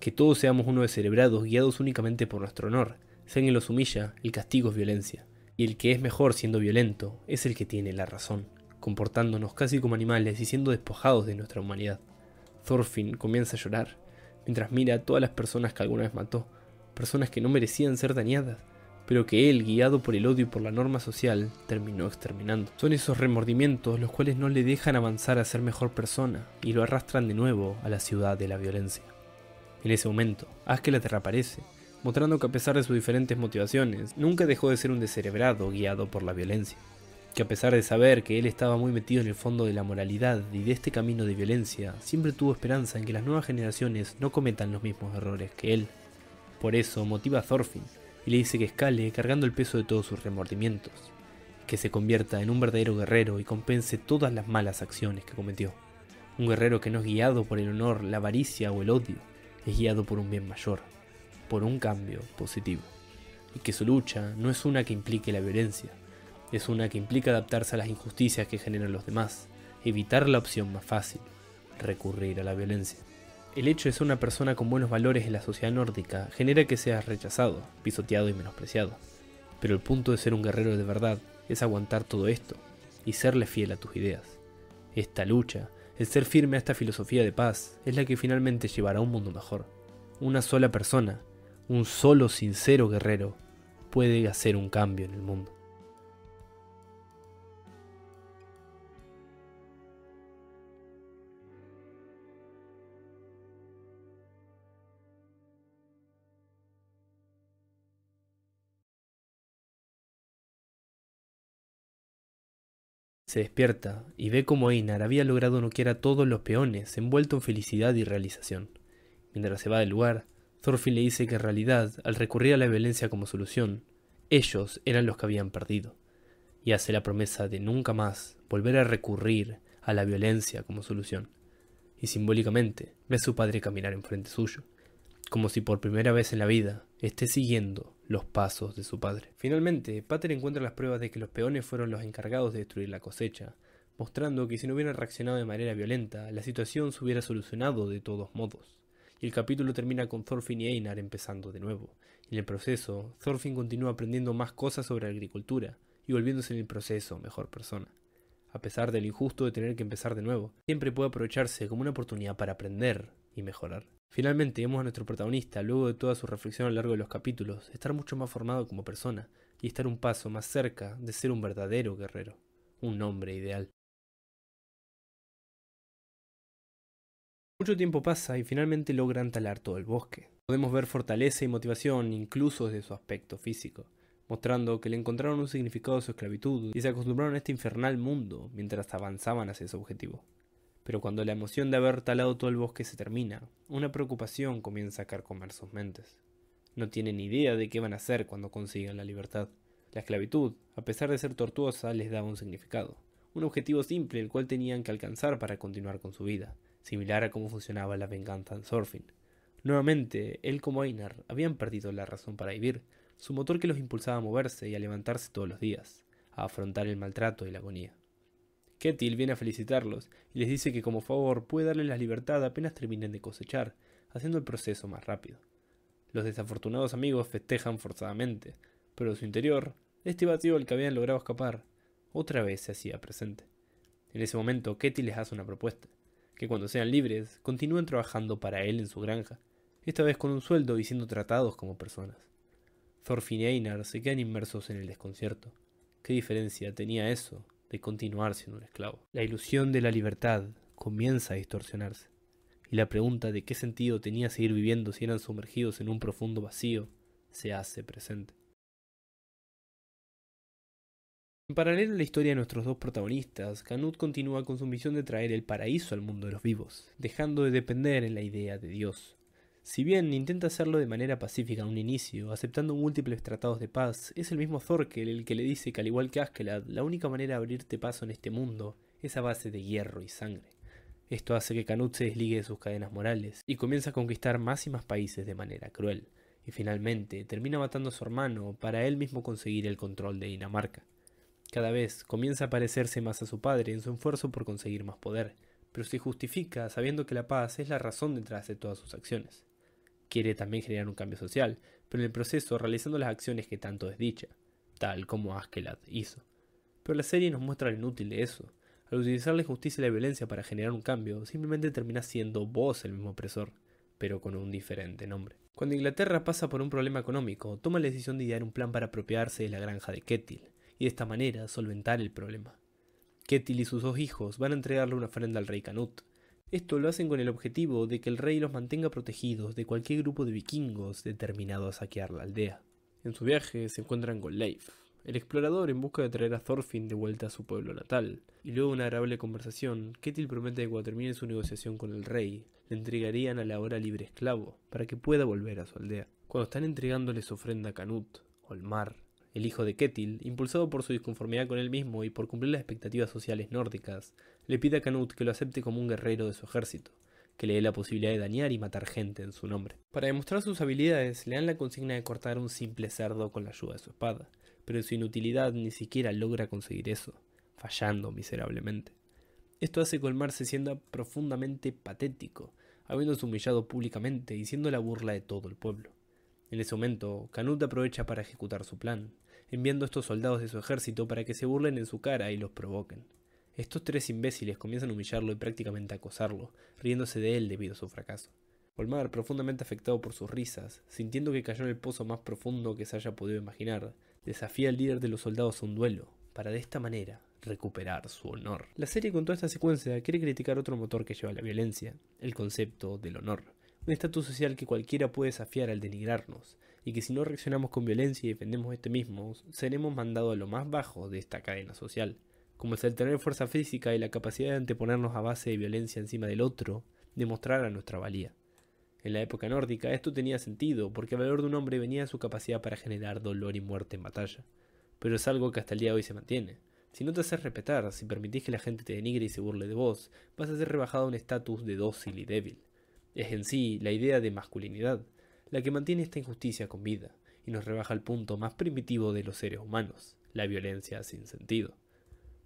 Que todos seamos unos cerebrados guiados únicamente por nuestro honor. Si en los humilla, el castigo es violencia y el que es mejor siendo violento es el que tiene la razón, comportándonos casi como animales y siendo despojados de nuestra humanidad. Thorfinn comienza a llorar, mientras mira a todas las personas que alguna vez mató, personas que no merecían ser dañadas, pero que él, guiado por el odio y por la norma social, terminó exterminando. Son esos remordimientos los cuales no le dejan avanzar a ser mejor persona y lo arrastran de nuevo a la ciudad de la violencia. En ese momento, tierra aparece mostrando que a pesar de sus diferentes motivaciones, nunca dejó de ser un descerebrado guiado por la violencia. Que a pesar de saber que él estaba muy metido en el fondo de la moralidad y de este camino de violencia, siempre tuvo esperanza en que las nuevas generaciones no cometan los mismos errores que él. Por eso motiva a Thorfinn y le dice que escale cargando el peso de todos sus remordimientos, que se convierta en un verdadero guerrero y compense todas las malas acciones que cometió. Un guerrero que no es guiado por el honor, la avaricia o el odio, es guiado por un bien mayor, por un cambio positivo, y que su lucha no es una que implique la violencia, es una que implica adaptarse a las injusticias que generan los demás, evitar la opción más fácil, recurrir a la violencia. El hecho de ser una persona con buenos valores en la sociedad nórdica genera que seas rechazado, pisoteado y menospreciado. Pero el punto de ser un guerrero de verdad es aguantar todo esto y serle fiel a tus ideas. Esta lucha, el ser firme a esta filosofía de paz, es la que finalmente llevará a un mundo mejor. Una sola persona un solo sincero guerrero puede hacer un cambio en el mundo. Se despierta y ve cómo Einar había logrado noquear a todos los peones, envuelto en felicidad y realización. Mientras se va del lugar, Thorfinn le dice que en realidad, al recurrir a la violencia como solución, ellos eran los que habían perdido, y hace la promesa de nunca más volver a recurrir a la violencia como solución. Y simbólicamente ve a su padre caminar frente suyo, como si por primera vez en la vida esté siguiendo los pasos de su padre. Finalmente, Pater encuentra las pruebas de que los peones fueron los encargados de destruir la cosecha, mostrando que si no hubieran reaccionado de manera violenta, la situación se hubiera solucionado de todos modos y el capítulo termina con Thorfinn y Einar empezando de nuevo. En el proceso, Thorfinn continúa aprendiendo más cosas sobre agricultura y volviéndose en el proceso mejor persona. A pesar del injusto de tener que empezar de nuevo, siempre puede aprovecharse como una oportunidad para aprender y mejorar. Finalmente vemos a nuestro protagonista, luego de toda su reflexión a lo largo de los capítulos, estar mucho más formado como persona y estar un paso más cerca de ser un verdadero guerrero, un hombre ideal. Mucho tiempo pasa y finalmente logran talar todo el bosque. Podemos ver fortaleza y motivación incluso desde su aspecto físico, mostrando que le encontraron un significado a su esclavitud y se acostumbraron a este infernal mundo mientras avanzaban hacia su objetivo. Pero cuando la emoción de haber talado todo el bosque se termina, una preocupación comienza a carcomer sus mentes. No tienen idea de qué van a hacer cuando consigan la libertad. La esclavitud, a pesar de ser tortuosa, les daba un significado, un objetivo simple el cual tenían que alcanzar para continuar con su vida similar a cómo funcionaba la venganza en Surfing. Nuevamente, él como Einar habían perdido la razón para vivir, su motor que los impulsaba a moverse y a levantarse todos los días, a afrontar el maltrato y la agonía. Ketil viene a felicitarlos y les dice que como favor puede darles la libertad apenas terminen de cosechar, haciendo el proceso más rápido. Los desafortunados amigos festejan forzadamente, pero en su interior, este batido al que habían logrado escapar, otra vez se hacía presente. En ese momento, Ketty les hace una propuesta que cuando sean libres continúen trabajando para él en su granja, esta vez con un sueldo y siendo tratados como personas. Thorfinn y Einar se quedan inmersos en el desconcierto. ¿Qué diferencia tenía eso de continuar siendo un esclavo? La ilusión de la libertad comienza a distorsionarse, y la pregunta de qué sentido tenía seguir viviendo si eran sumergidos en un profundo vacío se hace presente. En paralelo a la historia de nuestros dos protagonistas, Canut continúa con su misión de traer el paraíso al mundo de los vivos, dejando de depender en la idea de Dios. Si bien intenta hacerlo de manera pacífica a un inicio, aceptando múltiples tratados de paz, es el mismo Thorkel el que le dice que al igual que Askeladd, la única manera de abrirte paso en este mundo es a base de hierro y sangre. Esto hace que Canut se desligue de sus cadenas morales y comienza a conquistar más y más países de manera cruel, y finalmente termina matando a su hermano para él mismo conseguir el control de Dinamarca. Cada vez comienza a parecerse más a su padre en su esfuerzo por conseguir más poder, pero se justifica sabiendo que la paz es la razón detrás de todas sus acciones. Quiere también generar un cambio social, pero en el proceso realizando las acciones que tanto desdicha, tal como Askeladd hizo. Pero la serie nos muestra lo inútil de eso. Al utilizar la injusticia y la violencia para generar un cambio, simplemente termina siendo vos el mismo opresor, pero con un diferente nombre. Cuando Inglaterra pasa por un problema económico, toma la decisión de idear un plan para apropiarse de la granja de Kettle y de esta manera solventar el problema. Ketil y sus dos hijos van a entregarle una ofrenda al rey Canut. Esto lo hacen con el objetivo de que el rey los mantenga protegidos de cualquier grupo de vikingos determinado a saquear la aldea. En su viaje se encuentran con Leif, el explorador en busca de traer a Thorfinn de vuelta a su pueblo natal, y luego de una agradable conversación, Ketil promete que cuando termine su negociación con el rey, le entregarían a la hora libre esclavo, para que pueda volver a su aldea. Cuando están entregándole su ofrenda a Canut, mar el hijo de Ketil, impulsado por su disconformidad con él mismo y por cumplir las expectativas sociales nórdicas, le pide a Canut que lo acepte como un guerrero de su ejército, que le dé la posibilidad de dañar y matar gente en su nombre. Para demostrar sus habilidades, le dan la consigna de cortar un simple cerdo con la ayuda de su espada, pero en su inutilidad ni siquiera logra conseguir eso, fallando miserablemente. Esto hace que Olmar se sienta profundamente patético, habiéndose humillado públicamente y siendo la burla de todo el pueblo. En ese momento, Canute aprovecha para ejecutar su plan, enviando a estos soldados de su ejército para que se burlen en su cara y los provoquen. Estos tres imbéciles comienzan a humillarlo y prácticamente a acosarlo, riéndose de él debido a su fracaso. Olmar, profundamente afectado por sus risas, sintiendo que cayó en el pozo más profundo que se haya podido imaginar, desafía al líder de los soldados a un duelo, para de esta manera recuperar su honor. La serie con toda esta secuencia quiere criticar otro motor que lleva a la violencia, el concepto del honor un estatus social que cualquiera puede desafiar al denigrarnos, y que si no reaccionamos con violencia y defendemos este mismo, seremos mandados a lo más bajo de esta cadena social. Como es el tener fuerza física y la capacidad de anteponernos a base de violencia encima del otro, demostrar nuestra valía. En la época nórdica esto tenía sentido, porque el valor de un hombre venía de su capacidad para generar dolor y muerte en batalla. Pero es algo que hasta el día de hoy se mantiene. Si no te haces respetar, si permitís que la gente te denigre y se burle de vos, vas a ser rebajado a un estatus de dócil y débil. Es en sí la idea de masculinidad la que mantiene esta injusticia con vida y nos rebaja al punto más primitivo de los seres humanos, la violencia sin sentido.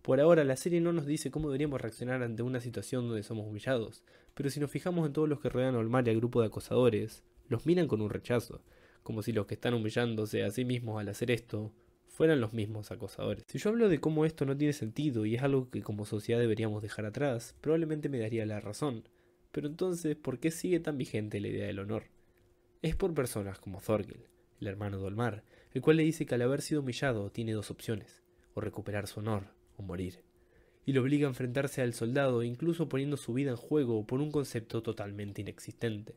Por ahora la serie no nos dice cómo deberíamos reaccionar ante una situación donde somos humillados, pero si nos fijamos en todos los que rodean al mal y al grupo de acosadores, los miran con un rechazo, como si los que están humillándose a sí mismos al hacer esto fueran los mismos acosadores. Si yo hablo de cómo esto no tiene sentido y es algo que como sociedad deberíamos dejar atrás, probablemente me daría la razón, pero entonces, ¿por qué sigue tan vigente la idea del honor? Es por personas como Thorgil, el hermano de Olmar, el cual le dice que al haber sido humillado tiene dos opciones, o recuperar su honor, o morir. Y lo obliga a enfrentarse al soldado, incluso poniendo su vida en juego por un concepto totalmente inexistente.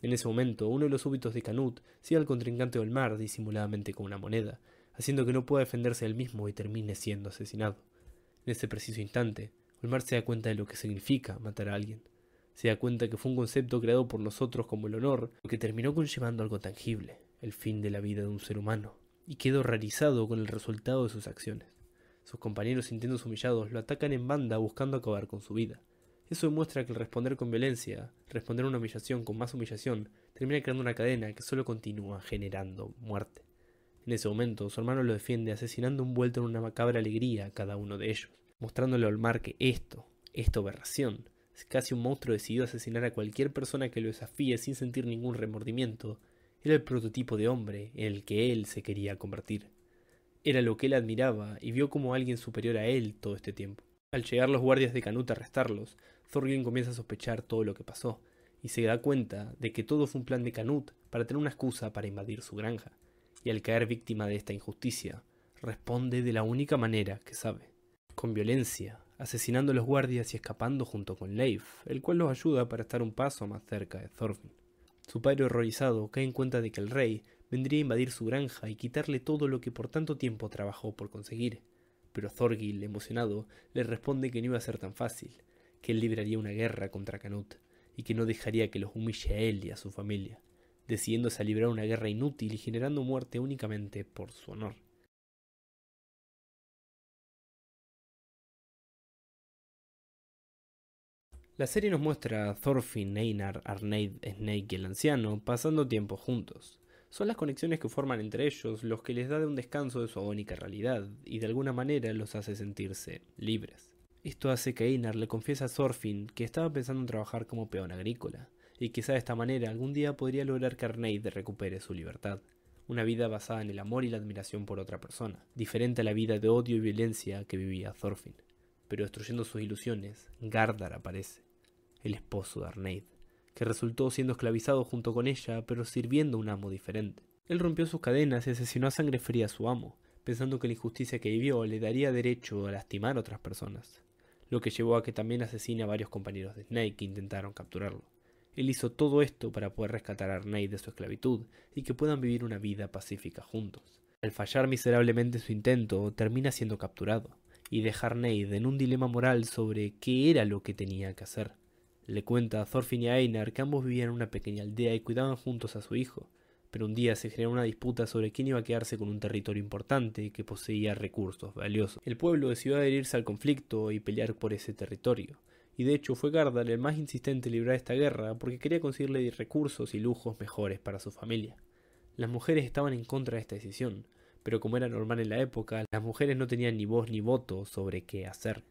En ese momento, uno de los súbitos de Canut sigue al contrincante de Olmar disimuladamente con una moneda, haciendo que no pueda defenderse del mismo y termine siendo asesinado. En ese preciso instante, Olmar se da cuenta de lo que significa matar a alguien se da cuenta que fue un concepto creado por nosotros como el honor, lo que terminó conllevando algo tangible, el fin de la vida de un ser humano, y quedó horrorizado con el resultado de sus acciones. Sus compañeros sintiéndose humillados lo atacan en banda buscando acabar con su vida. Eso demuestra que el responder con violencia, responder a una humillación con más humillación, termina creando una cadena que solo continúa generando muerte. En ese momento, su hermano lo defiende asesinando un vuelto en una macabra alegría a cada uno de ellos, mostrándole al mar que esto, esta aberración, casi un monstruo decidido a asesinar a cualquier persona que lo desafíe sin sentir ningún remordimiento. Era el prototipo de hombre en el que él se quería convertir. Era lo que él admiraba y vio como alguien superior a él todo este tiempo. Al llegar los guardias de Canut a arrestarlos, Thorgrim comienza a sospechar todo lo que pasó, y se da cuenta de que todo fue un plan de Canut para tener una excusa para invadir su granja, y al caer víctima de esta injusticia, responde de la única manera que sabe, con violencia, asesinando a los guardias y escapando junto con Leif, el cual los ayuda para estar un paso más cerca de Thorfinn. Su padre horrorizado cae en cuenta de que el rey vendría a invadir su granja y quitarle todo lo que por tanto tiempo trabajó por conseguir, pero Thorgil, emocionado, le responde que no iba a ser tan fácil, que él libraría una guerra contra Canut y que no dejaría que los humille a él y a su familia, decidiéndose a librar una guerra inútil y generando muerte únicamente por su honor. La serie nos muestra a Thorfinn, Einar, Arneid, Snake y el anciano pasando tiempo juntos. Son las conexiones que forman entre ellos los que les da de un descanso de su agónica realidad y de alguna manera los hace sentirse libres. Esto hace que Einar le confiese a Thorfinn que estaba pensando en trabajar como peón agrícola y quizá de esta manera algún día podría lograr que Arneid recupere su libertad una vida basada en el amor y la admiración por otra persona, diferente a la vida de odio y violencia que vivía Thorfinn. Pero destruyendo sus ilusiones, Gardar aparece, el esposo de Arneid, que resultó siendo esclavizado junto con ella, pero sirviendo a un amo diferente. Él rompió sus cadenas y asesinó a sangre fría a su amo, pensando que la injusticia que vivió le daría derecho a lastimar a otras personas, lo que llevó a que también asesine a varios compañeros de Snake que intentaron capturarlo. Él hizo todo esto para poder rescatar a Arneid de su esclavitud y que puedan vivir una vida pacífica juntos. Al fallar miserablemente su intento, termina siendo capturado y deja a Arneid en un dilema moral sobre qué era lo que tenía que hacer. Le cuenta a Thorfinn y a Einar que ambos vivían en una pequeña aldea y cuidaban juntos a su hijo, pero un día se generó una disputa sobre quién iba a quedarse con un territorio importante que poseía recursos valiosos. El pueblo decidió adherirse al conflicto y pelear por ese territorio, y de hecho fue Gardal el más insistente en librar esta guerra porque quería conseguirle recursos y lujos mejores para su familia. Las mujeres estaban en contra de esta decisión, pero como era normal en la época, las mujeres no tenían ni voz ni voto sobre qué hacer.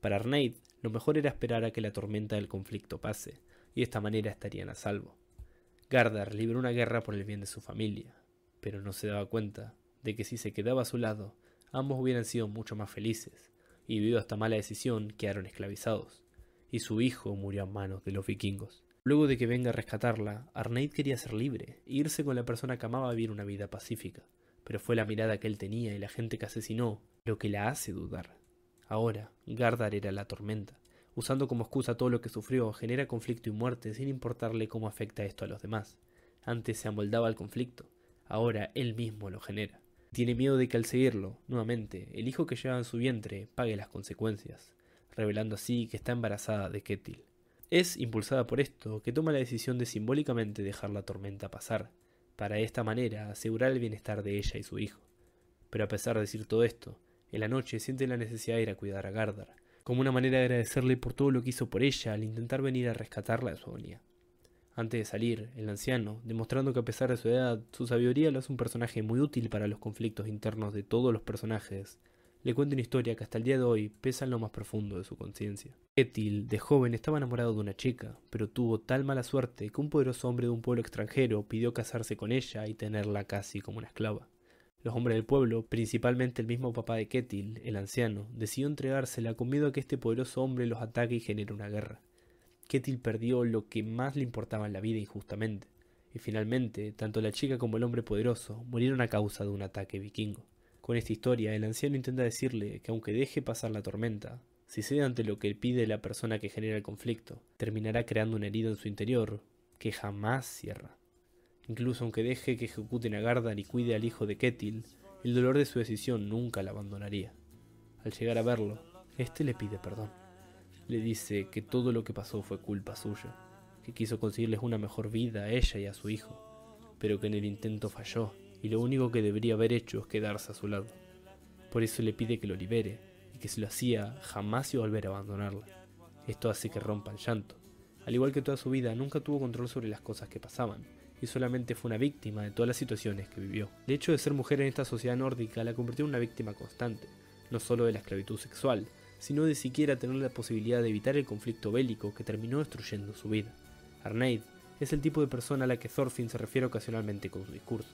Para Arneid, lo mejor era esperar a que la tormenta del conflicto pase, y de esta manera estarían a salvo. Gardar libró una guerra por el bien de su familia, pero no se daba cuenta de que si se quedaba a su lado, ambos hubieran sido mucho más felices, y debido a esta mala decisión quedaron esclavizados, y su hijo murió a manos de los vikingos. Luego de que venga a rescatarla, Arnaid quería ser libre e irse con la persona que amaba a vivir una vida pacífica, pero fue la mirada que él tenía y la gente que asesinó lo que la hace dudar. Ahora, Gardar era la tormenta, usando como excusa todo lo que sufrió, genera conflicto y muerte sin importarle cómo afecta esto a los demás. Antes se amoldaba al conflicto, ahora él mismo lo genera. Tiene miedo de que al seguirlo, nuevamente, el hijo que lleva en su vientre pague las consecuencias, revelando así que está embarazada de Ketil. Es impulsada por esto que toma la decisión de simbólicamente dejar la tormenta pasar, para de esta manera asegurar el bienestar de ella y su hijo. Pero a pesar de decir todo esto, en la noche siente la necesidad de ir a cuidar a Gardar, como una manera de agradecerle por todo lo que hizo por ella al intentar venir a rescatarla de su agonía. Antes de salir, el anciano, demostrando que a pesar de su edad, su sabiduría lo hace un personaje muy útil para los conflictos internos de todos los personajes, le cuenta una historia que hasta el día de hoy pesa en lo más profundo de su conciencia. Etil, de joven, estaba enamorado de una chica, pero tuvo tal mala suerte que un poderoso hombre de un pueblo extranjero pidió casarse con ella y tenerla casi como una esclava. Los hombres del pueblo, principalmente el mismo papá de Ketil, el anciano, decidió entregársela con miedo a que este poderoso hombre los ataque y genere una guerra. Ketil perdió lo que más le importaba en la vida injustamente, y finalmente, tanto la chica como el hombre poderoso murieron a causa de un ataque vikingo. Con esta historia, el anciano intenta decirle que aunque deje pasar la tormenta, si cede ante lo que pide la persona que genera el conflicto, terminará creando una herida en su interior que jamás cierra. Incluso aunque deje que ejecuten a Gardar y cuide al hijo de Ketil, el dolor de su decisión nunca la abandonaría. Al llegar a verlo, este le pide perdón. Le dice que todo lo que pasó fue culpa suya, que quiso conseguirles una mejor vida a ella y a su hijo, pero que en el intento falló y lo único que debería haber hecho es quedarse a su lado. Por eso le pide que lo libere y que si lo hacía jamás iba a volver a abandonarla. Esto hace que rompa el llanto. Al igual que toda su vida, nunca tuvo control sobre las cosas que pasaban, y solamente fue una víctima de todas las situaciones que vivió. El hecho de ser mujer en esta sociedad nórdica la convirtió en una víctima constante, no solo de la esclavitud sexual, sino de siquiera tener la posibilidad de evitar el conflicto bélico que terminó destruyendo su vida. Arneid es el tipo de persona a la que Thorfinn se refiere ocasionalmente con su discurso.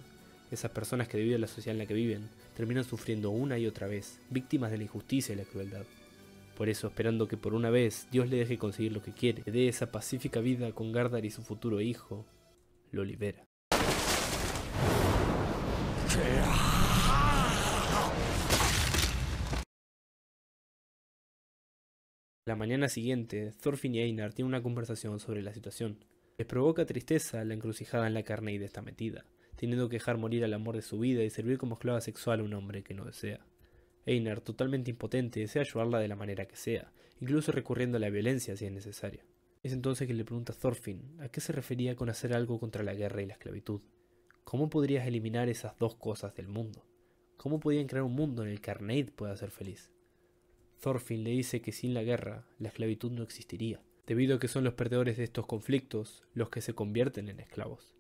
Esas personas que debido a la sociedad en la que viven, terminan sufriendo una y otra vez, víctimas de la injusticia y la crueldad. Por eso, esperando que por una vez Dios le deje conseguir lo que quiere, le dé esa pacífica vida con Gardar y su futuro hijo, lo libera. La mañana siguiente, Thorfinn y Einar tienen una conversación sobre la situación. Les provoca tristeza la encrucijada en la carne y de esta metida, teniendo que dejar morir al amor de su vida y servir como esclava sexual a un hombre que no desea. Einar, totalmente impotente, desea ayudarla de la manera que sea, incluso recurriendo a la violencia si es necesario. Es entonces que le pregunta a Thorfinn a qué se refería con hacer algo contra la guerra y la esclavitud. ¿Cómo podrías eliminar esas dos cosas del mundo? ¿Cómo podían crear un mundo en el que Arneid pueda ser feliz? Thorfinn le dice que sin la guerra, la esclavitud no existiría, debido a que son los perdedores de estos conflictos los que se convierten en esclavos.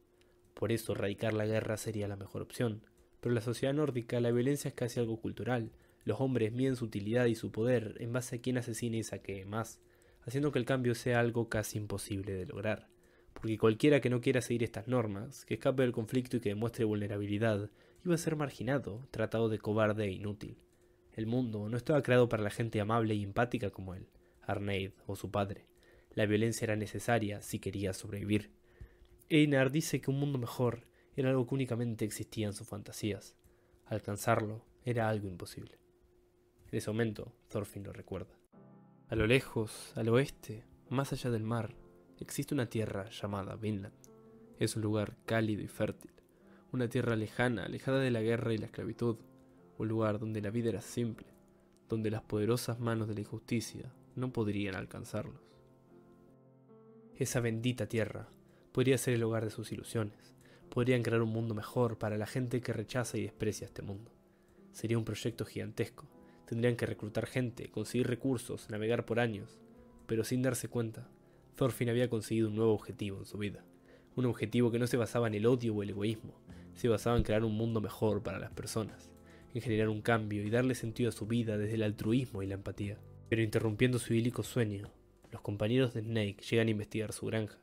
Por eso erradicar la guerra sería la mejor opción, pero en la sociedad nórdica la violencia es casi algo cultural, los hombres miden su utilidad y su poder en base a quién asesina y saque más, haciendo que el cambio sea algo casi imposible de lograr. Porque cualquiera que no quiera seguir estas normas, que escape del conflicto y que demuestre vulnerabilidad, iba a ser marginado, tratado de cobarde e inútil. El mundo no estaba creado para la gente amable y empática como él, Arnaid o su padre. La violencia era necesaria si quería sobrevivir. Einar dice que un mundo mejor era algo que únicamente existía en sus fantasías. Alcanzarlo era algo imposible. En ese momento, Thorfinn lo recuerda. A lo lejos, al oeste, más allá del mar, existe una tierra llamada Vinland. Es un lugar cálido y fértil, una tierra lejana, alejada de la guerra y la esclavitud, un lugar donde la vida era simple, donde las poderosas manos de la injusticia no podrían alcanzarlos. Esa bendita tierra podría ser el hogar de sus ilusiones, podrían crear un mundo mejor para la gente que rechaza y desprecia este mundo. Sería un proyecto gigantesco, Tendrían que reclutar gente, conseguir recursos, navegar por años. Pero sin darse cuenta, Thorfinn había conseguido un nuevo objetivo en su vida. Un objetivo que no se basaba en el odio o el egoísmo, se basaba en crear un mundo mejor para las personas, en generar un cambio y darle sentido a su vida desde el altruismo y la empatía. Pero interrumpiendo su idílico sueño, los compañeros de Snake llegan a investigar su granja,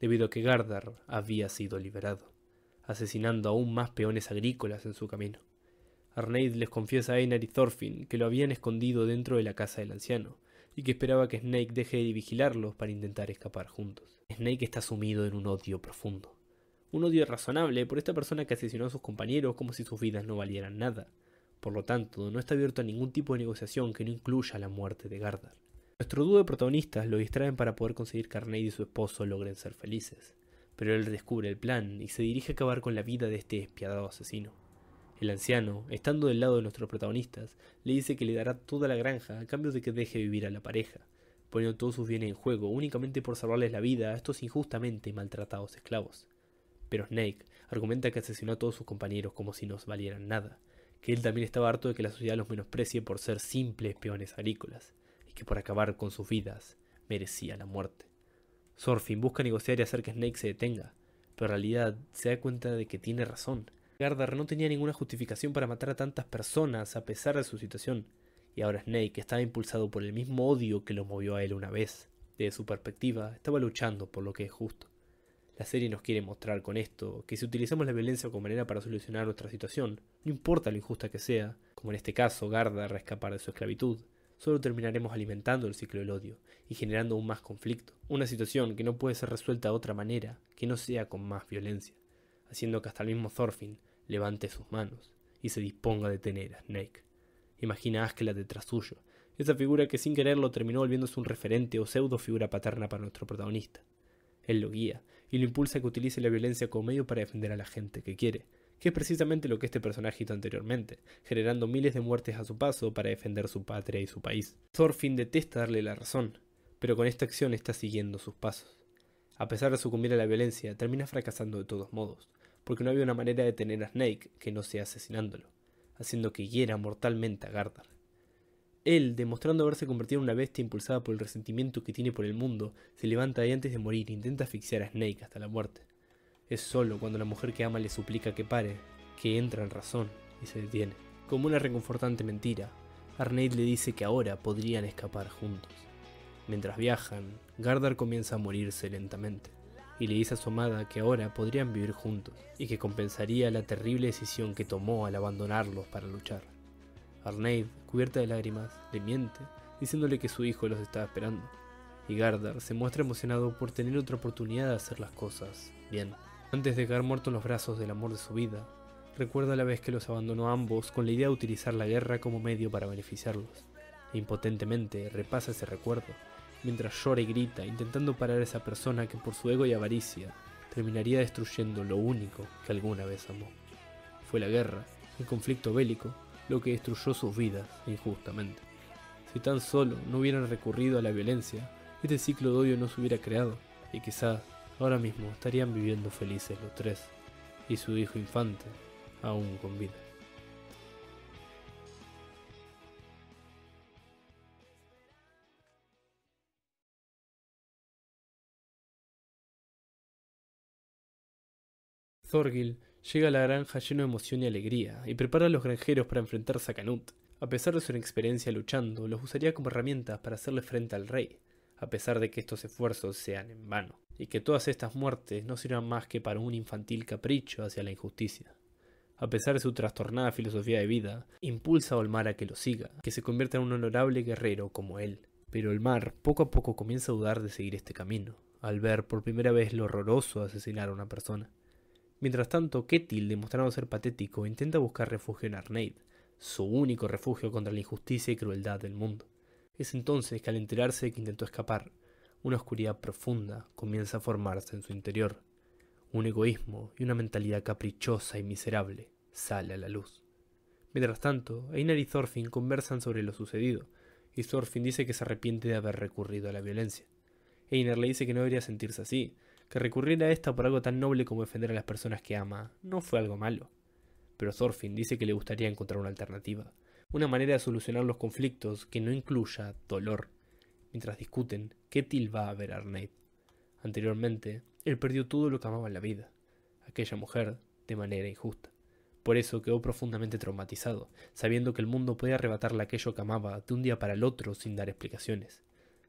debido a que Gardar había sido liberado, asesinando aún más peones agrícolas en su camino. Arneid les confiesa a Einar y Thorfinn que lo habían escondido dentro de la casa del anciano, y que esperaba que Snake deje de vigilarlos para intentar escapar juntos. Snake está sumido en un odio profundo. Un odio razonable por esta persona que asesinó a sus compañeros como si sus vidas no valieran nada. Por lo tanto, no está abierto a ningún tipo de negociación que no incluya la muerte de Gardar. Nuestro dúo de protagonistas lo distraen para poder conseguir que Arneid y su esposo logren ser felices, pero él descubre el plan y se dirige a acabar con la vida de este despiadado asesino. El anciano, estando del lado de nuestros protagonistas, le dice que le dará toda la granja a cambio de que deje vivir a la pareja, poniendo todos sus bienes en juego únicamente por salvarles la vida a estos injustamente maltratados esclavos. Pero Snake argumenta que asesinó a todos sus compañeros como si no valieran nada, que él también estaba harto de que la sociedad los menosprecie por ser simples peones agrícolas, y que por acabar con sus vidas merecía la muerte. Sorfin busca negociar y hacer que Snake se detenga, pero en realidad se da cuenta de que tiene razón, Gardar no tenía ninguna justificación para matar a tantas personas a pesar de su situación, y ahora Snake estaba impulsado por el mismo odio que lo movió a él una vez. Desde su perspectiva, estaba luchando por lo que es justo. La serie nos quiere mostrar con esto que si utilizamos la violencia como manera para solucionar nuestra situación, no importa lo injusta que sea, como en este caso Gardar escapar de su esclavitud, solo terminaremos alimentando el ciclo del odio y generando aún más conflicto, una situación que no puede ser resuelta de otra manera que no sea con más violencia, haciendo que hasta el mismo Thorfinn levante sus manos y se disponga a detener a Snake. Imagina que la detrás suyo, esa figura que sin quererlo terminó volviéndose un referente o pseudo figura paterna para nuestro protagonista. Él lo guía y lo impulsa a que utilice la violencia como medio para defender a la gente que quiere, que es precisamente lo que este personaje hizo anteriormente, generando miles de muertes a su paso para defender su patria y su país. Thorfinn detesta darle la razón, pero con esta acción está siguiendo sus pasos. A pesar de sucumbir a la violencia, termina fracasando de todos modos, porque no había una manera de detener a Snake que no sea asesinándolo, haciendo que hiera mortalmente a Gardar. Él, demostrando haberse convertido en una bestia impulsada por el resentimiento que tiene por el mundo, se levanta y antes de morir intenta asfixiar a Snake hasta la muerte. Es solo cuando la mujer que ama le suplica que pare, que entra en razón y se detiene. Como una reconfortante mentira, Arneid le dice que ahora podrían escapar juntos. Mientras viajan, Gardar comienza a morirse lentamente y le dice a su amada que ahora podrían vivir juntos y que compensaría la terrible decisión que tomó al abandonarlos para luchar. Arneid, cubierta de lágrimas, le miente, diciéndole que su hijo los estaba esperando, y Gardar se muestra emocionado por tener otra oportunidad de hacer las cosas bien. Antes de quedar muerto en los brazos del amor de su vida, recuerda la vez que los abandonó ambos con la idea de utilizar la guerra como medio para beneficiarlos. E impotentemente repasa ese recuerdo mientras llora y grita, intentando parar a esa persona que por su ego y avaricia terminaría destruyendo lo único que alguna vez amó. Fue la guerra, el conflicto bélico, lo que destruyó sus vidas injustamente. Si tan solo no hubieran recurrido a la violencia, este ciclo de odio no se hubiera creado, y quizás ahora mismo estarían viviendo felices los tres, y su hijo infante aún con vida. Sorgil llega a la granja lleno de emoción y alegría y prepara a los granjeros para enfrentarse a Canut. A pesar de su inexperiencia luchando, los usaría como herramientas para hacerle frente al rey, a pesar de que estos esfuerzos sean en vano, y que todas estas muertes no sirvan más que para un infantil capricho hacia la injusticia. A pesar de su trastornada filosofía de vida, impulsa a Olmar a que lo siga, que se convierta en un honorable guerrero como él. Pero Olmar poco a poco comienza a dudar de seguir este camino, al ver por primera vez lo horroroso de asesinar a una persona. Mientras tanto, Ketil, demostrando ser patético, intenta buscar refugio en Arneid, su único refugio contra la injusticia y crueldad del mundo. Es entonces que al enterarse de que intentó escapar, una oscuridad profunda comienza a formarse en su interior. Un egoísmo y una mentalidad caprichosa y miserable sale a la luz. Mientras tanto, Einar y Thorfinn conversan sobre lo sucedido, y Thorfinn dice que se arrepiente de haber recurrido a la violencia. Einar le dice que no debería sentirse así, que recurriera a esta por algo tan noble como defender a las personas que ama no fue algo malo. Pero Thorfinn dice que le gustaría encontrar una alternativa, una manera de solucionar los conflictos que no incluya dolor. Mientras discuten, til va a ver a Anteriormente, él perdió todo lo que amaba en la vida, aquella mujer, de manera injusta. Por eso quedó profundamente traumatizado, sabiendo que el mundo puede arrebatarle aquello que amaba de un día para el otro sin dar explicaciones.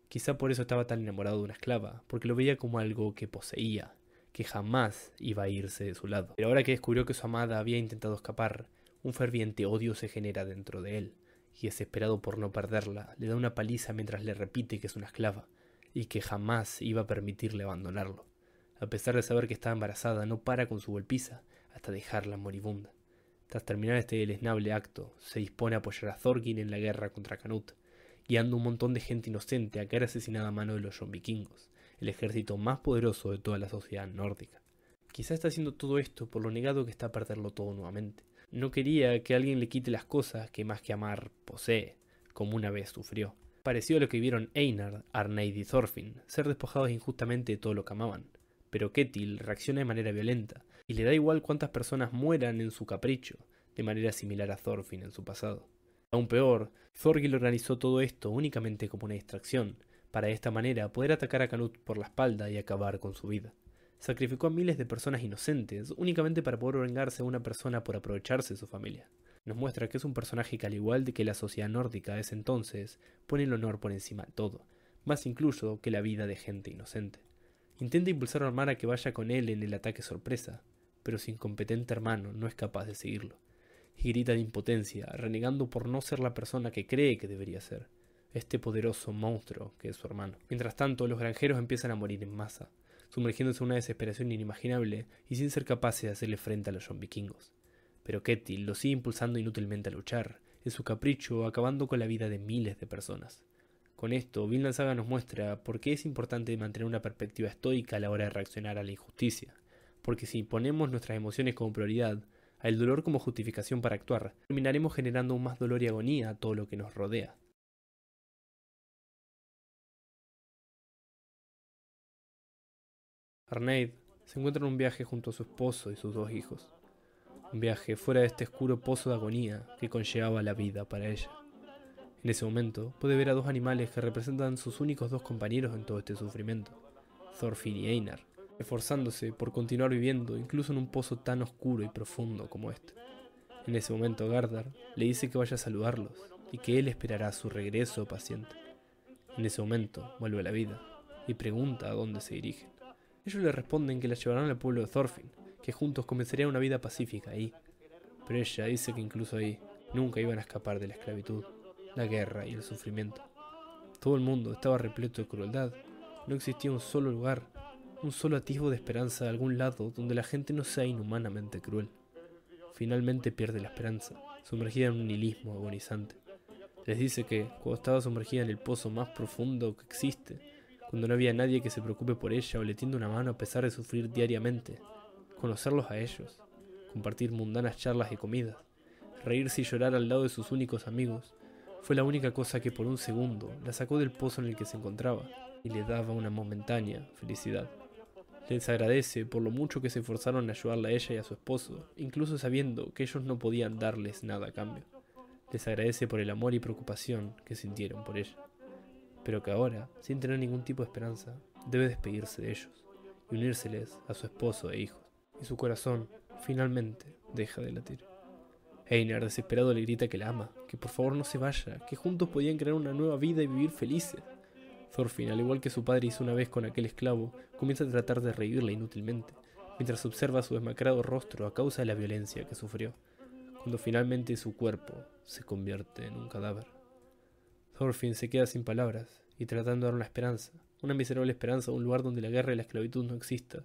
Quizá por eso estaba tan enamorado de una esclava, porque lo veía como algo que poseía, que jamás iba a irse de su lado. Pero ahora que descubrió que su amada había intentado escapar, un ferviente odio se genera dentro de él, y desesperado por no perderla, le da una paliza mientras le repite que es una esclava, y que jamás iba a permitirle abandonarlo. A pesar de saber que está embarazada, no para con su golpiza hasta dejarla moribunda. Tras terminar este deleznable acto, se dispone a apoyar a Thorgin en la guerra contra Canut, guiando un montón de gente inocente a caer asesinada a mano de los vikingos, el ejército más poderoso de toda la sociedad nórdica. Quizá está haciendo todo esto por lo negado que está a perderlo todo nuevamente. No quería que alguien le quite las cosas que más que amar posee, como una vez sufrió. Pareció a lo que vieron Einar, Arneid y Thorfinn, ser despojados injustamente de todo lo que amaban. Pero Ketil reacciona de manera violenta, y le da igual cuántas personas mueran en su capricho, de manera similar a Thorfinn en su pasado. Aún peor, Thorgil organizó todo esto únicamente como una distracción, para de esta manera poder atacar a Canut por la espalda y acabar con su vida. Sacrificó a miles de personas inocentes únicamente para poder vengarse a una persona por aprovecharse de su familia. Nos muestra que es un personaje que al igual de que la sociedad nórdica de ese entonces, pone el honor por encima de todo, más incluso que la vida de gente inocente. Intenta impulsar a Armara a que vaya con él en el ataque sorpresa, pero su incompetente hermano no es capaz de seguirlo y grita de impotencia, renegando por no ser la persona que cree que debería ser, este poderoso monstruo que es su hermano. Mientras tanto, los granjeros empiezan a morir en masa, sumergiéndose en una desesperación inimaginable y sin ser capaces de hacerle frente a los vikingos. Pero Ketty lo sigue impulsando inútilmente a luchar, en su capricho acabando con la vida de miles de personas. Con esto, Vinland Saga nos muestra por qué es importante mantener una perspectiva estoica a la hora de reaccionar a la injusticia, porque si ponemos nuestras emociones como prioridad, el dolor como justificación para actuar, terminaremos generando más dolor y agonía a todo lo que nos rodea. Arnaid se encuentra en un viaje junto a su esposo y sus dos hijos. Un viaje fuera de este oscuro pozo de agonía que conllevaba la vida para ella. En ese momento puede ver a dos animales que representan sus únicos dos compañeros en todo este sufrimiento, Thorfinn y Einar, esforzándose por continuar viviendo incluso en un pozo tan oscuro y profundo como este. En ese momento Gardar le dice que vaya a saludarlos y que él esperará su regreso paciente. En ese momento vuelve la vida y pregunta a dónde se dirigen. Ellos le responden que la llevarán al pueblo de Thorfinn, que juntos comenzarían una vida pacífica ahí. Pero ella dice que incluso ahí nunca iban a escapar de la esclavitud, la guerra y el sufrimiento. Todo el mundo estaba repleto de crueldad. No existía un solo lugar un solo atisbo de esperanza de algún lado donde la gente no sea inhumanamente cruel. Finalmente pierde la esperanza, sumergida en un nihilismo agonizante. Les dice que, cuando estaba sumergida en el pozo más profundo que existe, cuando no había nadie que se preocupe por ella o le tienda una mano a pesar de sufrir diariamente, conocerlos a ellos, compartir mundanas charlas y comidas, reírse y llorar al lado de sus únicos amigos, fue la única cosa que por un segundo la sacó del pozo en el que se encontraba y le daba una momentánea felicidad. Les agradece por lo mucho que se esforzaron en ayudarla a ella y a su esposo, incluso sabiendo que ellos no podían darles nada a cambio. Les agradece por el amor y preocupación que sintieron por ella, pero que ahora, sin tener ningún tipo de esperanza, debe despedirse de ellos y unírseles a su esposo e hijos. Y su corazón, finalmente, deja de latir. Einar, desesperado, le grita que la ama, que por favor no se vaya, que juntos podían crear una nueva vida y vivir felices. Thorfinn, al igual que su padre hizo una vez con aquel esclavo, comienza a tratar de reírle inútilmente, mientras observa su desmacrado rostro a causa de la violencia que sufrió, cuando finalmente su cuerpo se convierte en un cadáver. Thorfinn se queda sin palabras y tratando de dar una esperanza, una miserable esperanza a un lugar donde la guerra y la esclavitud no exista,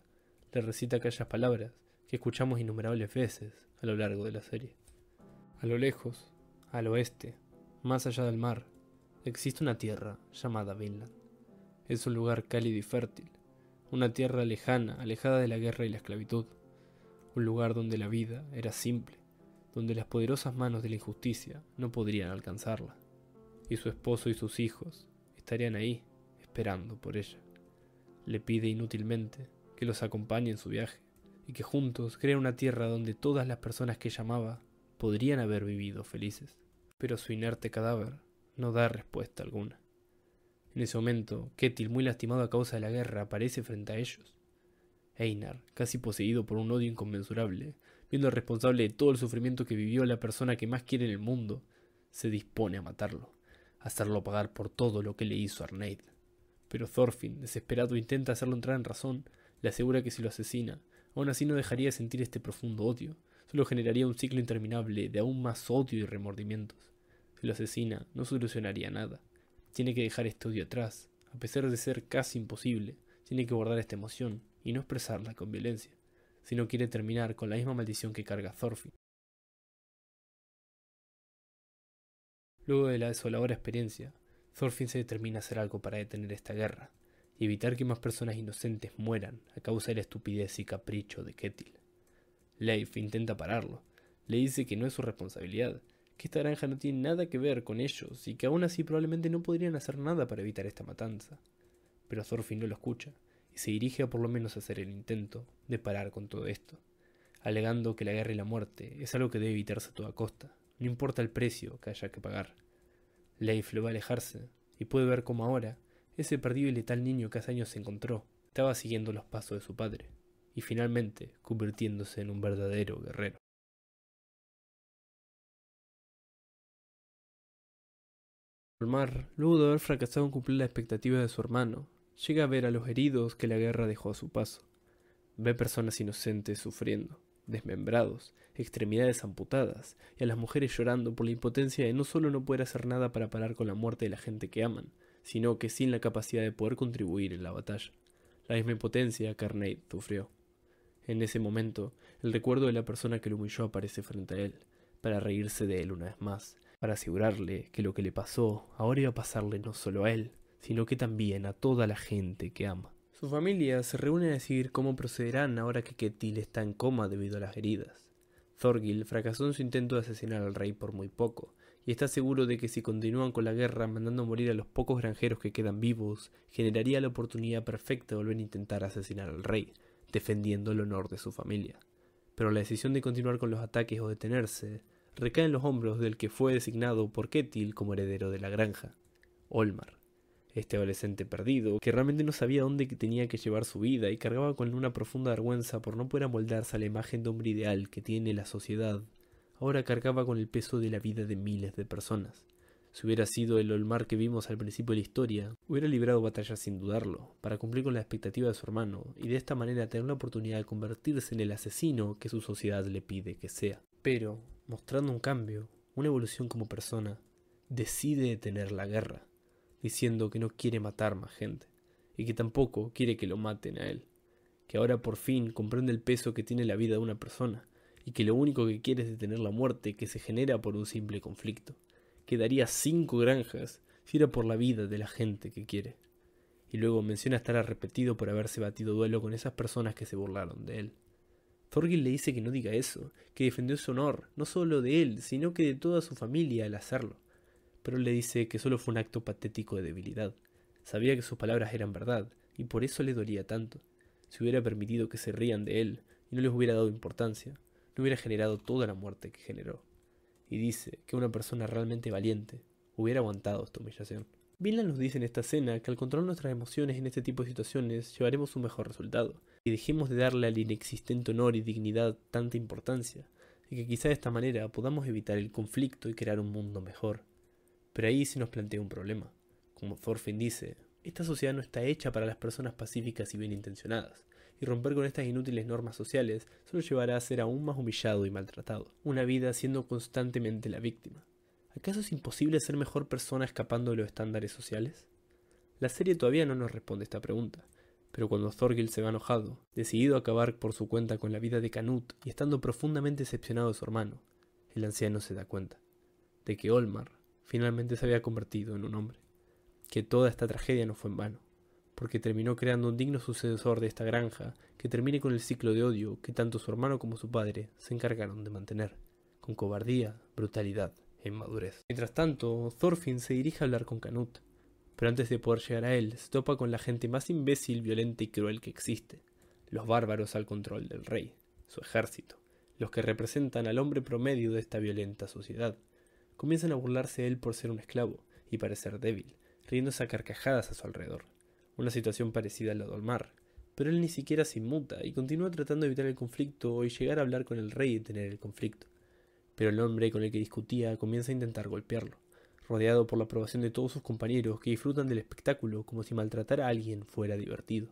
le recita aquellas palabras que escuchamos innumerables veces a lo largo de la serie. A lo lejos, al oeste, más allá del mar, existe una tierra llamada Vinland. Es un lugar cálido y fértil, una tierra lejana, alejada de la guerra y la esclavitud, un lugar donde la vida era simple, donde las poderosas manos de la injusticia no podrían alcanzarla, y su esposo y sus hijos estarían ahí, esperando por ella. Le pide inútilmente que los acompañe en su viaje, y que juntos crea una tierra donde todas las personas que llamaba podrían haber vivido felices, pero su inerte cadáver no da respuesta alguna. En ese momento, Ketil, muy lastimado a causa de la guerra, aparece frente a ellos. Einar, casi poseído por un odio inconmensurable, viendo responsable de todo el sufrimiento que vivió la persona que más quiere en el mundo, se dispone a matarlo, a hacerlo pagar por todo lo que le hizo Arneid. Pero Thorfinn, desesperado, intenta hacerlo entrar en razón, le asegura que si lo asesina, aún así no dejaría de sentir este profundo odio, solo generaría un ciclo interminable de aún más odio y remordimientos lo asesina, no solucionaría nada. Tiene que dejar este odio atrás, a pesar de ser casi imposible, tiene que guardar esta emoción y no expresarla con violencia, si no quiere terminar con la misma maldición que carga Thorfinn. Luego de la desoladora experiencia, Thorfinn se determina a hacer algo para detener esta guerra y evitar que más personas inocentes mueran a causa de la estupidez y capricho de Ketil. Leif intenta pararlo, le dice que no es su responsabilidad, que esta granja no tiene nada que ver con ellos y que aún así probablemente no podrían hacer nada para evitar esta matanza. Pero Thorfinn no lo escucha y se dirige a por lo menos hacer el intento de parar con todo esto, alegando que la guerra y la muerte es algo que debe evitarse a toda costa, no importa el precio que haya que pagar. Leif lo va a alejarse y puede ver cómo ahora ese perdido y letal niño que hace años se encontró estaba siguiendo los pasos de su padre y finalmente convirtiéndose en un verdadero guerrero. mar, luego de haber fracasado en cumplir la expectativa de su hermano, llega a ver a los heridos que la guerra dejó a su paso. Ve personas inocentes sufriendo, desmembrados, extremidades amputadas, y a las mujeres llorando por la impotencia de no solo no poder hacer nada para parar con la muerte de la gente que aman, sino que sin la capacidad de poder contribuir en la batalla. La misma impotencia que sufrió. En ese momento, el recuerdo de la persona que lo humilló aparece frente a él, para reírse de él una vez más, para asegurarle que lo que le pasó ahora iba a pasarle no solo a él, sino que también a toda la gente que ama. Su familia se reúne a decidir cómo procederán ahora que Ketil está en coma debido a las heridas. Thorgil fracasó en su intento de asesinar al rey por muy poco, y está seguro de que si continúan con la guerra mandando morir a los pocos granjeros que quedan vivos, generaría la oportunidad perfecta de volver a intentar asesinar al rey, defendiendo el honor de su familia. Pero la decisión de continuar con los ataques o detenerse recae en los hombros del que fue designado por Ketil como heredero de la granja, Olmar, este adolescente perdido que realmente no sabía dónde tenía que llevar su vida y cargaba con una profunda vergüenza por no poder amoldarse a la imagen de hombre ideal que tiene la sociedad, ahora cargaba con el peso de la vida de miles de personas. Si hubiera sido el Olmar que vimos al principio de la historia, hubiera librado batallas sin dudarlo, para cumplir con la expectativa de su hermano, y de esta manera tener la oportunidad de convertirse en el asesino que su sociedad le pide que sea pero mostrando un cambio, una evolución como persona, decide detener la guerra, diciendo que no quiere matar más gente, y que tampoco quiere que lo maten a él, que ahora por fin comprende el peso que tiene la vida de una persona, y que lo único que quiere es detener la muerte que se genera por un simple conflicto, que daría cinco granjas si era por la vida de la gente que quiere. Y luego menciona estar arrepentido por haberse batido duelo con esas personas que se burlaron de él. Thorgil le dice que no diga eso, que defendió su honor, no solo de él, sino que de toda su familia al hacerlo. Pero le dice que solo fue un acto patético de debilidad. Sabía que sus palabras eran verdad, y por eso le dolía tanto. Si hubiera permitido que se rían de él, y no les hubiera dado importancia, no hubiera generado toda la muerte que generó. Y dice que una persona realmente valiente hubiera aguantado esta humillación. Vinland nos dice en esta escena que al controlar nuestras emociones en este tipo de situaciones llevaremos un mejor resultado, y dejemos de darle al inexistente honor y dignidad tanta importancia, y que quizá de esta manera podamos evitar el conflicto y crear un mundo mejor. Pero ahí se nos plantea un problema. Como Thorfinn dice, esta sociedad no está hecha para las personas pacíficas y bien intencionadas, y romper con estas inútiles normas sociales solo llevará a ser aún más humillado y maltratado, una vida siendo constantemente la víctima. ¿Acaso es imposible ser mejor persona escapando de los estándares sociales? La serie todavía no nos responde esta pregunta, pero cuando Thorgil se va enojado, decidido a acabar por su cuenta con la vida de Canut y estando profundamente decepcionado de su hermano, el anciano se da cuenta de que Olmar finalmente se había convertido en un hombre, que toda esta tragedia no fue en vano, porque terminó creando un digno sucesor de esta granja que termine con el ciclo de odio que tanto su hermano como su padre se encargaron de mantener, con cobardía, brutalidad e inmadurez. Mientras tanto, Thorfinn se dirige a hablar con Canut, pero antes de poder llegar a él, se topa con la gente más imbécil, violenta y cruel que existe, los bárbaros al control del rey, su ejército, los que representan al hombre promedio de esta violenta sociedad. Comienzan a burlarse de él por ser un esclavo y parecer débil, riéndose a carcajadas a su alrededor. Una situación parecida a la del mar, pero él ni siquiera se inmuta y continúa tratando de evitar el conflicto y llegar a hablar con el rey y tener el conflicto. Pero el hombre con el que discutía comienza a intentar golpearlo rodeado por la aprobación de todos sus compañeros que disfrutan del espectáculo como si maltratar a alguien fuera divertido.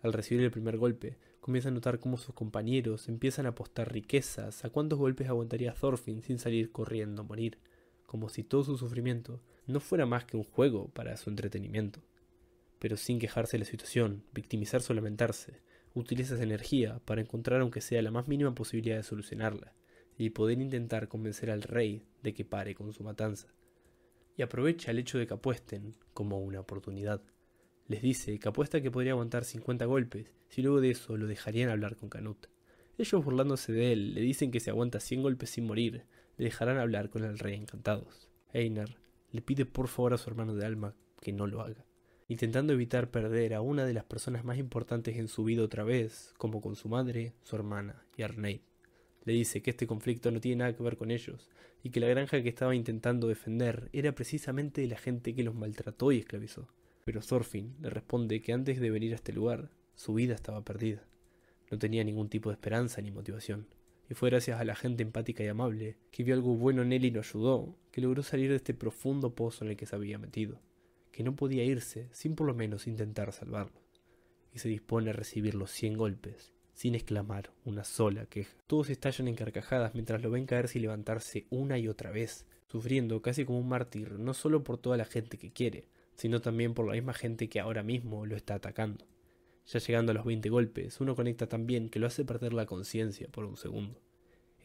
Al recibir el primer golpe, comienza a notar cómo sus compañeros empiezan a apostar riquezas a cuántos golpes aguantaría Thorfinn sin salir corriendo a morir, como si todo su sufrimiento no fuera más que un juego para su entretenimiento. Pero sin quejarse de la situación, victimizarse o lamentarse, utiliza esa energía para encontrar aunque sea la más mínima posibilidad de solucionarla, y poder intentar convencer al rey de que pare con su matanza y aprovecha el hecho de que apuesten como una oportunidad. Les dice que apuesta que podría aguantar 50 golpes, si luego de eso lo dejarían hablar con Canut. Ellos burlándose de él, le dicen que si aguanta 100 golpes sin morir, le dejarán hablar con el rey encantados. Einar le pide por favor a su hermano de alma que no lo haga, intentando evitar perder a una de las personas más importantes en su vida otra vez, como con su madre, su hermana y Arneid. Le dice que este conflicto no tiene nada que ver con ellos y que la granja que estaba intentando defender era precisamente la gente que los maltrató y esclavizó. Pero Thorfinn le responde que antes de venir a este lugar, su vida estaba perdida. No tenía ningún tipo de esperanza ni motivación. Y fue gracias a la gente empática y amable, que vio algo bueno en él y lo ayudó, que logró salir de este profundo pozo en el que se había metido, que no podía irse sin por lo menos intentar salvarlo. Y se dispone a recibir los 100 golpes sin exclamar una sola queja. Todos estallan en carcajadas mientras lo ven caerse y levantarse una y otra vez, sufriendo casi como un mártir, no solo por toda la gente que quiere, sino también por la misma gente que ahora mismo lo está atacando. Ya llegando a los 20 golpes, uno conecta tan bien que lo hace perder la conciencia por un segundo.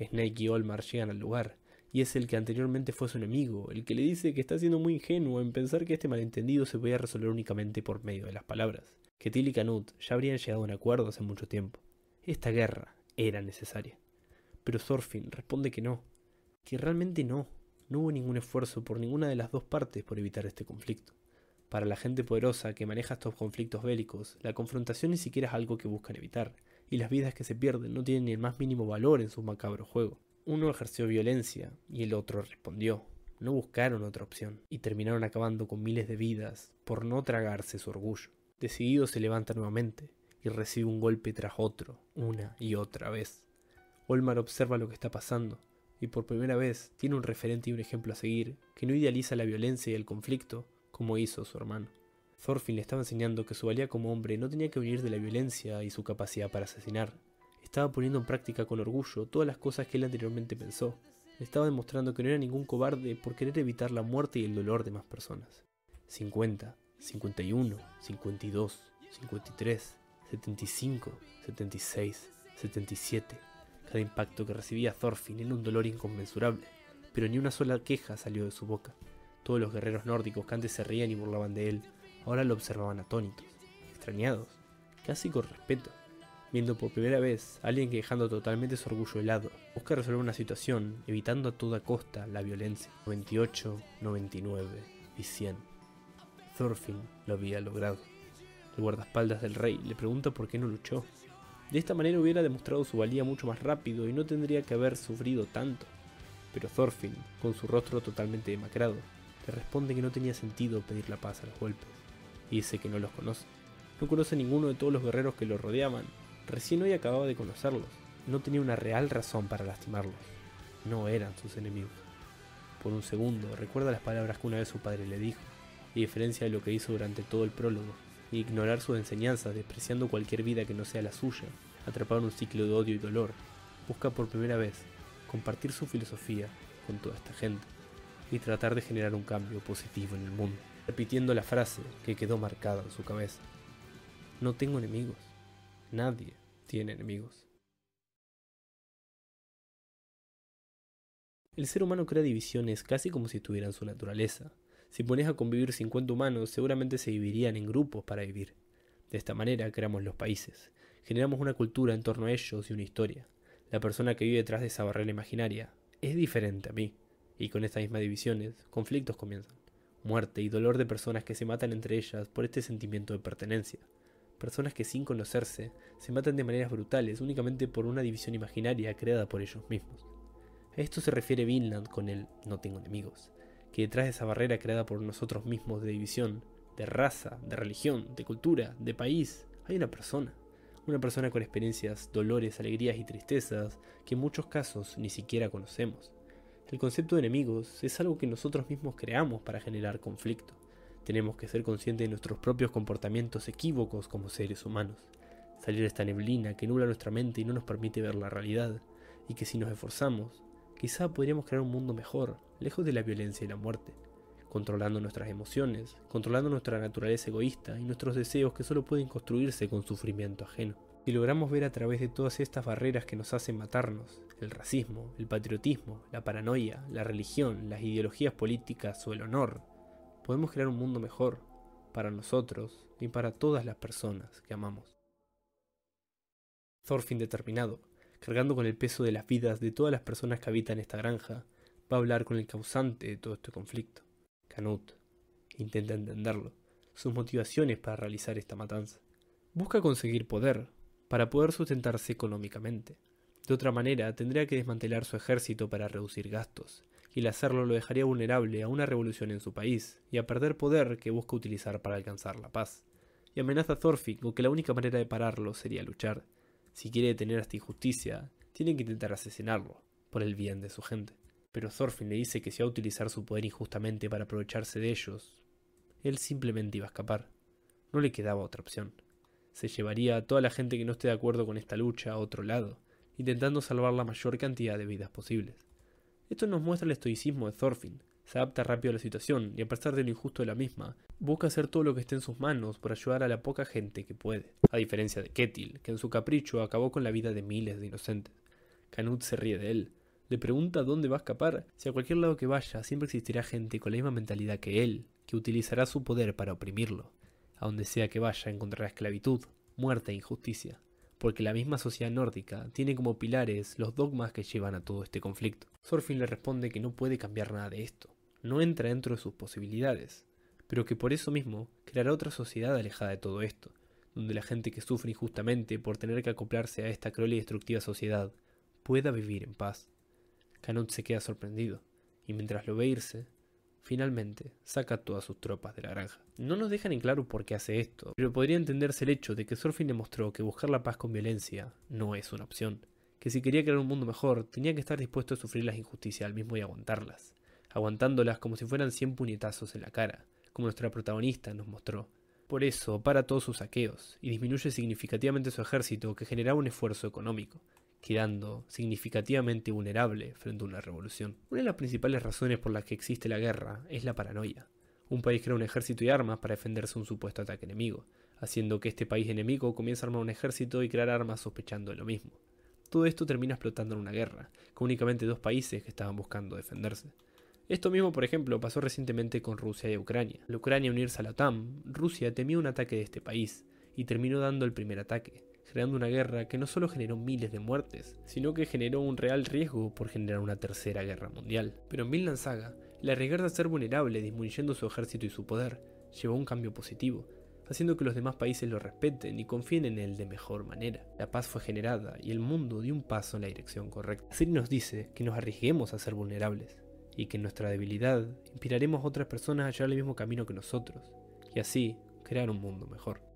Snake y Olmar llegan al lugar, y es el que anteriormente fue su enemigo, el que le dice que está siendo muy ingenuo en pensar que este malentendido se puede resolver únicamente por medio de las palabras, que Till y Canut ya habrían llegado a un acuerdo hace mucho tiempo. Esta guerra era necesaria. Pero Thorfinn responde que no, que realmente no, no hubo ningún esfuerzo por ninguna de las dos partes por evitar este conflicto. Para la gente poderosa que maneja estos conflictos bélicos, la confrontación ni siquiera es algo que buscan evitar, y las vidas que se pierden no tienen ni el más mínimo valor en su macabro juego. Uno ejerció violencia y el otro respondió. No buscaron otra opción y terminaron acabando con miles de vidas por no tragarse su orgullo. Decidido se levanta nuevamente, recibe un golpe tras otro, una y otra vez. Olmar observa lo que está pasando, y por primera vez tiene un referente y un ejemplo a seguir que no idealiza la violencia y el conflicto como hizo su hermano. Thorfinn le estaba enseñando que su valía como hombre no tenía que venir de la violencia y su capacidad para asesinar. Estaba poniendo en práctica con orgullo todas las cosas que él anteriormente pensó. estaba demostrando que no era ningún cobarde por querer evitar la muerte y el dolor de más personas. 50, 51, 52, 53, 75, 76, 77. Cada impacto que recibía Thorfinn era un dolor inconmensurable, pero ni una sola queja salió de su boca. Todos los guerreros nórdicos que antes se reían y burlaban de él, ahora lo observaban atónitos, extrañados, casi con respeto. Viendo por primera vez a alguien que dejando totalmente su orgullo helado, busca resolver una situación evitando a toda costa la violencia. 98, 99 y 100. Thorfinn lo había logrado. El guardaespaldas del rey le pregunta por qué no luchó. De esta manera hubiera demostrado su valía mucho más rápido y no tendría que haber sufrido tanto. Pero Thorfinn, con su rostro totalmente demacrado, le responde que no tenía sentido pedir la paz a los golpes, y dice que no los conoce. No conoce ninguno de todos los guerreros que lo rodeaban, recién hoy acababa de conocerlos, no tenía una real razón para lastimarlos, no eran sus enemigos. Por un segundo recuerda las palabras que una vez su padre le dijo, y diferencia de lo que hizo durante todo el prólogo, ignorar sus enseñanzas despreciando cualquier vida que no sea la suya, atrapado en un ciclo de odio y dolor, busca por primera vez compartir su filosofía con toda esta gente y tratar de generar un cambio positivo en el mundo, repitiendo la frase que quedó marcada en su cabeza. No tengo enemigos. Nadie tiene enemigos. El ser humano crea divisiones casi como si tuvieran su naturaleza, si pones a convivir 50 humanos, seguramente se vivirían en grupos para vivir. De esta manera creamos los países. Generamos una cultura en torno a ellos y una historia. La persona que vive detrás de esa barrera imaginaria es diferente a mí. Y con estas mismas divisiones, conflictos comienzan. Muerte y dolor de personas que se matan entre ellas por este sentimiento de pertenencia. Personas que sin conocerse se matan de maneras brutales únicamente por una división imaginaria creada por ellos mismos. A esto se refiere Vinland con el no tengo enemigos que detrás de esa barrera creada por nosotros mismos de división, de raza, de religión, de cultura, de país, hay una persona. Una persona con experiencias, dolores, alegrías y tristezas que en muchos casos ni siquiera conocemos. El concepto de enemigos es algo que nosotros mismos creamos para generar conflicto. Tenemos que ser conscientes de nuestros propios comportamientos equívocos como seres humanos. Salir de esta neblina que nubla nuestra mente y no nos permite ver la realidad. Y que si nos esforzamos, quizá podríamos crear un mundo mejor, lejos de la violencia y la muerte, controlando nuestras emociones, controlando nuestra naturaleza egoísta y nuestros deseos que solo pueden construirse con sufrimiento ajeno. Si logramos ver a través de todas estas barreras que nos hacen matarnos, el racismo, el patriotismo, la paranoia, la religión, las ideologías políticas o el honor, podemos crear un mundo mejor para nosotros y para todas las personas que amamos. Thorfinn determinado, cargando con el peso de las vidas de todas las personas que habitan esta granja, va a hablar con el causante de todo este conflicto, Canut. Intenta entenderlo, sus motivaciones para realizar esta matanza. Busca conseguir poder, para poder sustentarse económicamente. De otra manera, tendría que desmantelar su ejército para reducir gastos, y el hacerlo lo dejaría vulnerable a una revolución en su país y a perder poder que busca utilizar para alcanzar la paz. Y amenaza a Thorfinn con que la única manera de pararlo sería luchar. Si quiere detener esta injusticia, tiene que intentar asesinarlo, por el bien de su gente pero Thorfinn le dice que si va a utilizar su poder injustamente para aprovecharse de ellos, él simplemente iba a escapar. No le quedaba otra opción. Se llevaría a toda la gente que no esté de acuerdo con esta lucha a otro lado, intentando salvar la mayor cantidad de vidas posibles. Esto nos muestra el estoicismo de Thorfinn. Se adapta rápido a la situación y a pesar de lo injusto de la misma, busca hacer todo lo que esté en sus manos por ayudar a la poca gente que puede, a diferencia de Ketil, que en su capricho acabó con la vida de miles de inocentes. Canut se ríe de él, le pregunta dónde va a escapar. Si a cualquier lado que vaya, siempre existirá gente con la misma mentalidad que él, que utilizará su poder para oprimirlo. A donde sea que vaya encontrará esclavitud, muerte e injusticia, porque la misma sociedad nórdica tiene como pilares los dogmas que llevan a todo este conflicto. Sorfin le responde que no puede cambiar nada de esto, no entra dentro de sus posibilidades, pero que por eso mismo creará otra sociedad alejada de todo esto, donde la gente que sufre injustamente por tener que acoplarse a esta cruel y destructiva sociedad pueda vivir en paz. Canut se queda sorprendido, y mientras lo ve irse, finalmente saca a todas sus tropas de la granja. No nos dejan en claro por qué hace esto, pero podría entenderse el hecho de que Surfing demostró que buscar la paz con violencia no es una opción, que si quería crear un mundo mejor tenía que estar dispuesto a sufrir las injusticias al mismo y aguantarlas, aguantándolas como si fueran 100 puñetazos en la cara, como nuestra protagonista nos mostró. Por eso para todos sus saqueos y disminuye significativamente su ejército que generaba un esfuerzo económico, quedando significativamente vulnerable frente a una revolución. Una de las principales razones por las que existe la guerra es la paranoia. Un país crea un ejército y armas para defenderse un supuesto ataque enemigo, haciendo que este país enemigo comience a armar un ejército y crear armas sospechando de lo mismo. Todo esto termina explotando en una guerra, con únicamente dos países que estaban buscando defenderse. Esto mismo, por ejemplo, pasó recientemente con Rusia y Ucrania. Al Ucrania unirse a la OTAN, Rusia temió un ataque de este país, y terminó dando el primer ataque creando una guerra que no solo generó miles de muertes, sino que generó un real riesgo por generar una tercera guerra mundial. Pero en Vinland Saga, el arriesgar de ser vulnerable disminuyendo su ejército y su poder, llevó a un cambio positivo, haciendo que los demás países lo respeten y confíen en él de mejor manera. La paz fue generada y el mundo dio un paso en la dirección correcta. Así nos dice que nos arriesguemos a ser vulnerables y que en nuestra debilidad inspiraremos a otras personas a llevar el mismo camino que nosotros y así crear un mundo mejor.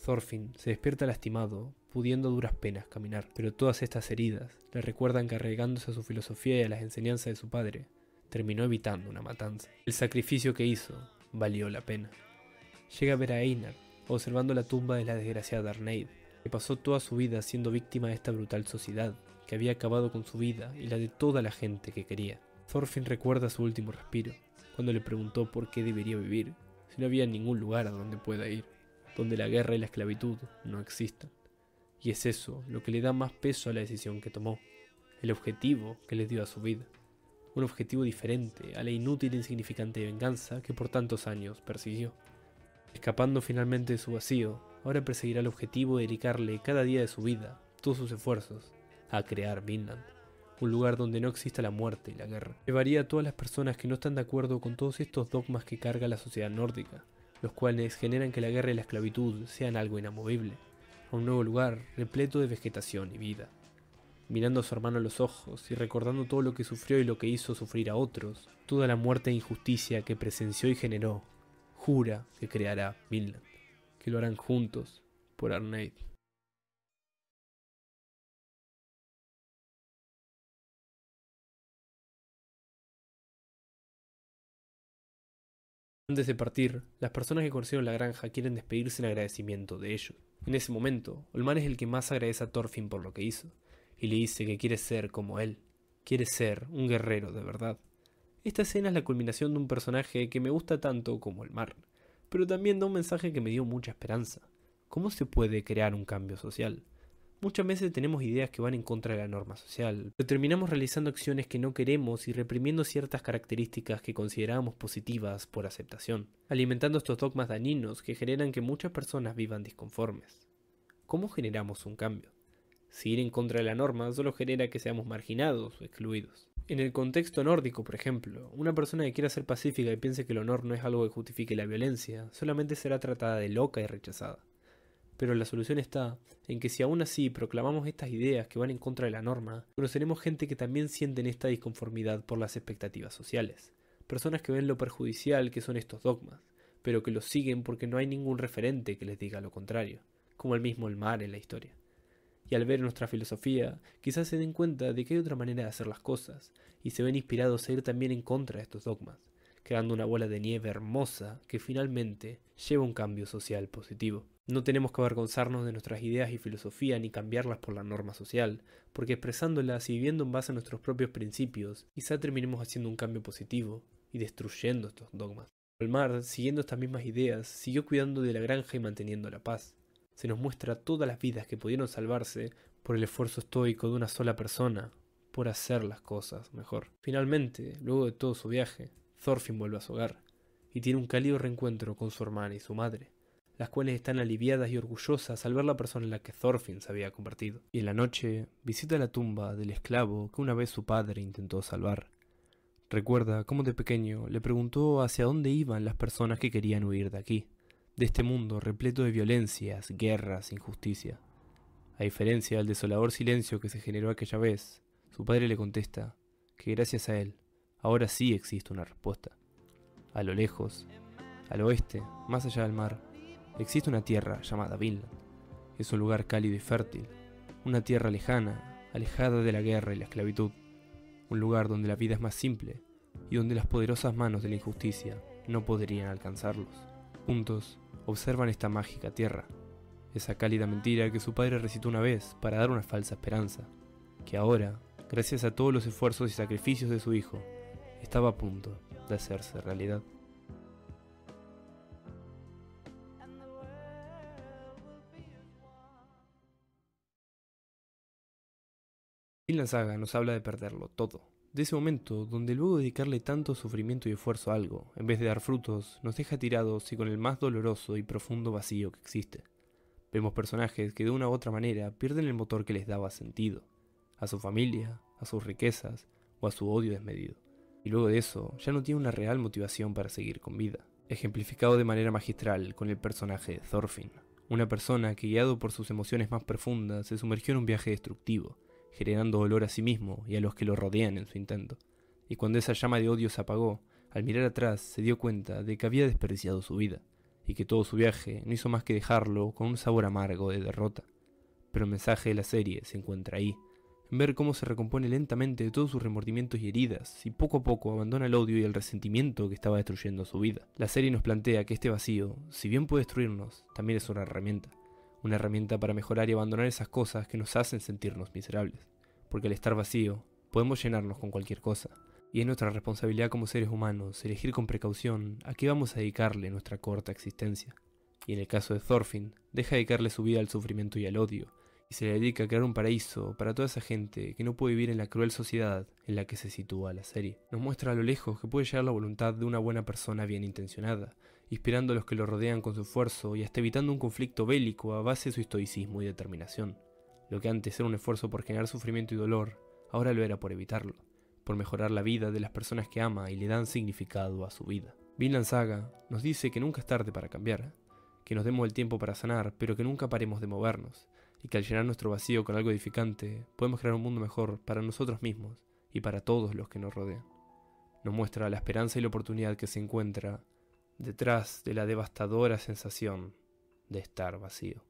Thorfinn se despierta lastimado, pudiendo duras penas caminar, pero todas estas heridas le recuerdan que a su filosofía y a las enseñanzas de su padre, terminó evitando una matanza. El sacrificio que hizo valió la pena. Llega a ver a Einar, observando la tumba de la desgraciada Arneid, que pasó toda su vida siendo víctima de esta brutal sociedad, que había acabado con su vida y la de toda la gente que quería. Thorfinn recuerda su último respiro, cuando le preguntó por qué debería vivir, si no había ningún lugar a donde pueda ir donde la guerra y la esclavitud no existan. Y es eso lo que le da más peso a la decisión que tomó, el objetivo que le dio a su vida, un objetivo diferente a la inútil e insignificante venganza que por tantos años persiguió. Escapando finalmente de su vacío, ahora perseguirá el objetivo de dedicarle cada día de su vida, todos sus esfuerzos, a crear Vinland, un lugar donde no exista la muerte y la guerra. Llevaría a todas las personas que no están de acuerdo con todos estos dogmas que carga la sociedad nórdica, los cuales generan que la guerra y la esclavitud sean algo inamovible, a un nuevo lugar repleto de vegetación y vida. Mirando a su hermano a los ojos y recordando todo lo que sufrió y lo que hizo sufrir a otros, toda la muerte e injusticia que presenció y generó, jura que creará Vinland, que lo harán juntos por Arnade. Antes de partir, las personas que conocieron la granja quieren despedirse en agradecimiento de ellos. En ese momento, Olmar es el que más agradece a Thorfinn por lo que hizo, y le dice que quiere ser como él, quiere ser un guerrero de verdad. Esta escena es la culminación de un personaje que me gusta tanto como el mar, pero también da un mensaje que me dio mucha esperanza. ¿Cómo se puede crear un cambio social? Muchas veces tenemos ideas que van en contra de la norma social, pero terminamos realizando acciones que no queremos y reprimiendo ciertas características que considerábamos positivas por aceptación, alimentando estos dogmas dañinos que generan que muchas personas vivan disconformes. ¿Cómo generamos un cambio? Si ir en contra de la norma solo genera que seamos marginados o excluidos. En el contexto nórdico, por ejemplo, una persona que quiera ser pacífica y piense que el honor no es algo que justifique la violencia, solamente será tratada de loca y rechazada. Pero la solución está en que si aún así proclamamos estas ideas que van en contra de la norma, conoceremos gente que también sienten esta disconformidad por las expectativas sociales. Personas que ven lo perjudicial que son estos dogmas, pero que los siguen porque no hay ningún referente que les diga lo contrario, como el mismo el mar en la historia. Y al ver nuestra filosofía, quizás se den cuenta de que hay otra manera de hacer las cosas, y se ven inspirados a ir también en contra de estos dogmas, creando una bola de nieve hermosa que finalmente lleva un cambio social positivo. No tenemos que avergonzarnos de nuestras ideas y filosofía ni cambiarlas por la norma social, porque expresándolas y viviendo en base a nuestros propios principios, quizá terminemos haciendo un cambio positivo y destruyendo estos dogmas. Olmar, siguiendo estas mismas ideas, siguió cuidando de la granja y manteniendo la paz. Se nos muestra todas las vidas que pudieron salvarse por el esfuerzo estoico de una sola persona, por hacer las cosas mejor. Finalmente, luego de todo su viaje, Thorfinn vuelve a su hogar, y tiene un cálido reencuentro con su hermana y su madre las cuales están aliviadas y orgullosas al ver la persona en la que Thorfinn se había convertido. Y en la noche visita la tumba del esclavo que una vez su padre intentó salvar. Recuerda cómo de pequeño le preguntó hacia dónde iban las personas que querían huir de aquí, de este mundo repleto de violencias, guerras, injusticia. A diferencia del desolador silencio que se generó aquella vez, su padre le contesta que gracias a él, ahora sí existe una respuesta. A lo lejos, al oeste, más allá del mar, Existe una tierra llamada Vinland. Es un lugar cálido y fértil, una tierra lejana, alejada de la guerra y la esclavitud, un lugar donde la vida es más simple y donde las poderosas manos de la injusticia no podrían alcanzarlos. Juntos observan esta mágica tierra, esa cálida mentira que su padre recitó una vez para dar una falsa esperanza, que ahora, gracias a todos los esfuerzos y sacrificios de su hijo, estaba a punto de hacerse realidad. la saga nos habla de perderlo todo. De ese momento, donde luego dedicarle tanto sufrimiento y esfuerzo a algo, en vez de dar frutos, nos deja tirados y con el más doloroso y profundo vacío que existe. Vemos personajes que de una u otra manera pierden el motor que les daba sentido, a su familia, a sus riquezas o a su odio desmedido. Y luego de eso, ya no tiene una real motivación para seguir con vida. Ejemplificado de manera magistral con el personaje de Thorfinn, una persona que guiado por sus emociones más profundas se sumergió en un viaje destructivo, generando dolor a sí mismo y a los que lo rodean en su intento. Y cuando esa llama de odio se apagó, al mirar atrás se dio cuenta de que había desperdiciado su vida, y que todo su viaje no hizo más que dejarlo con un sabor amargo de derrota. Pero el mensaje de la serie se encuentra ahí, en ver cómo se recompone lentamente de todos sus remordimientos y heridas, y poco a poco abandona el odio y el resentimiento que estaba destruyendo su vida. La serie nos plantea que este vacío, si bien puede destruirnos, también es una herramienta, una herramienta para mejorar y abandonar esas cosas que nos hacen sentirnos miserables, porque al estar vacío, podemos llenarnos con cualquier cosa, y es nuestra responsabilidad como seres humanos elegir con precaución a qué vamos a dedicarle nuestra corta existencia. Y en el caso de Thorfinn, deja de dedicarle su vida al sufrimiento y al odio, y se le dedica a crear un paraíso para toda esa gente que no puede vivir en la cruel sociedad en la que se sitúa la serie. Nos muestra a lo lejos que puede llegar la voluntad de una buena persona bien intencionada, inspirando a los que lo rodean con su esfuerzo y hasta evitando un conflicto bélico a base de su estoicismo y determinación. Lo que antes era un esfuerzo por generar sufrimiento y dolor, ahora lo era por evitarlo, por mejorar la vida de las personas que ama y le dan significado a su vida. Vinland Saga nos dice que nunca es tarde para cambiar, que nos demos el tiempo para sanar, pero que nunca paremos de movernos, y que al llenar nuestro vacío con algo edificante, podemos crear un mundo mejor para nosotros mismos y para todos los que nos rodean. Nos muestra la esperanza y la oportunidad que se encuentra detrás de la devastadora sensación de estar vacío.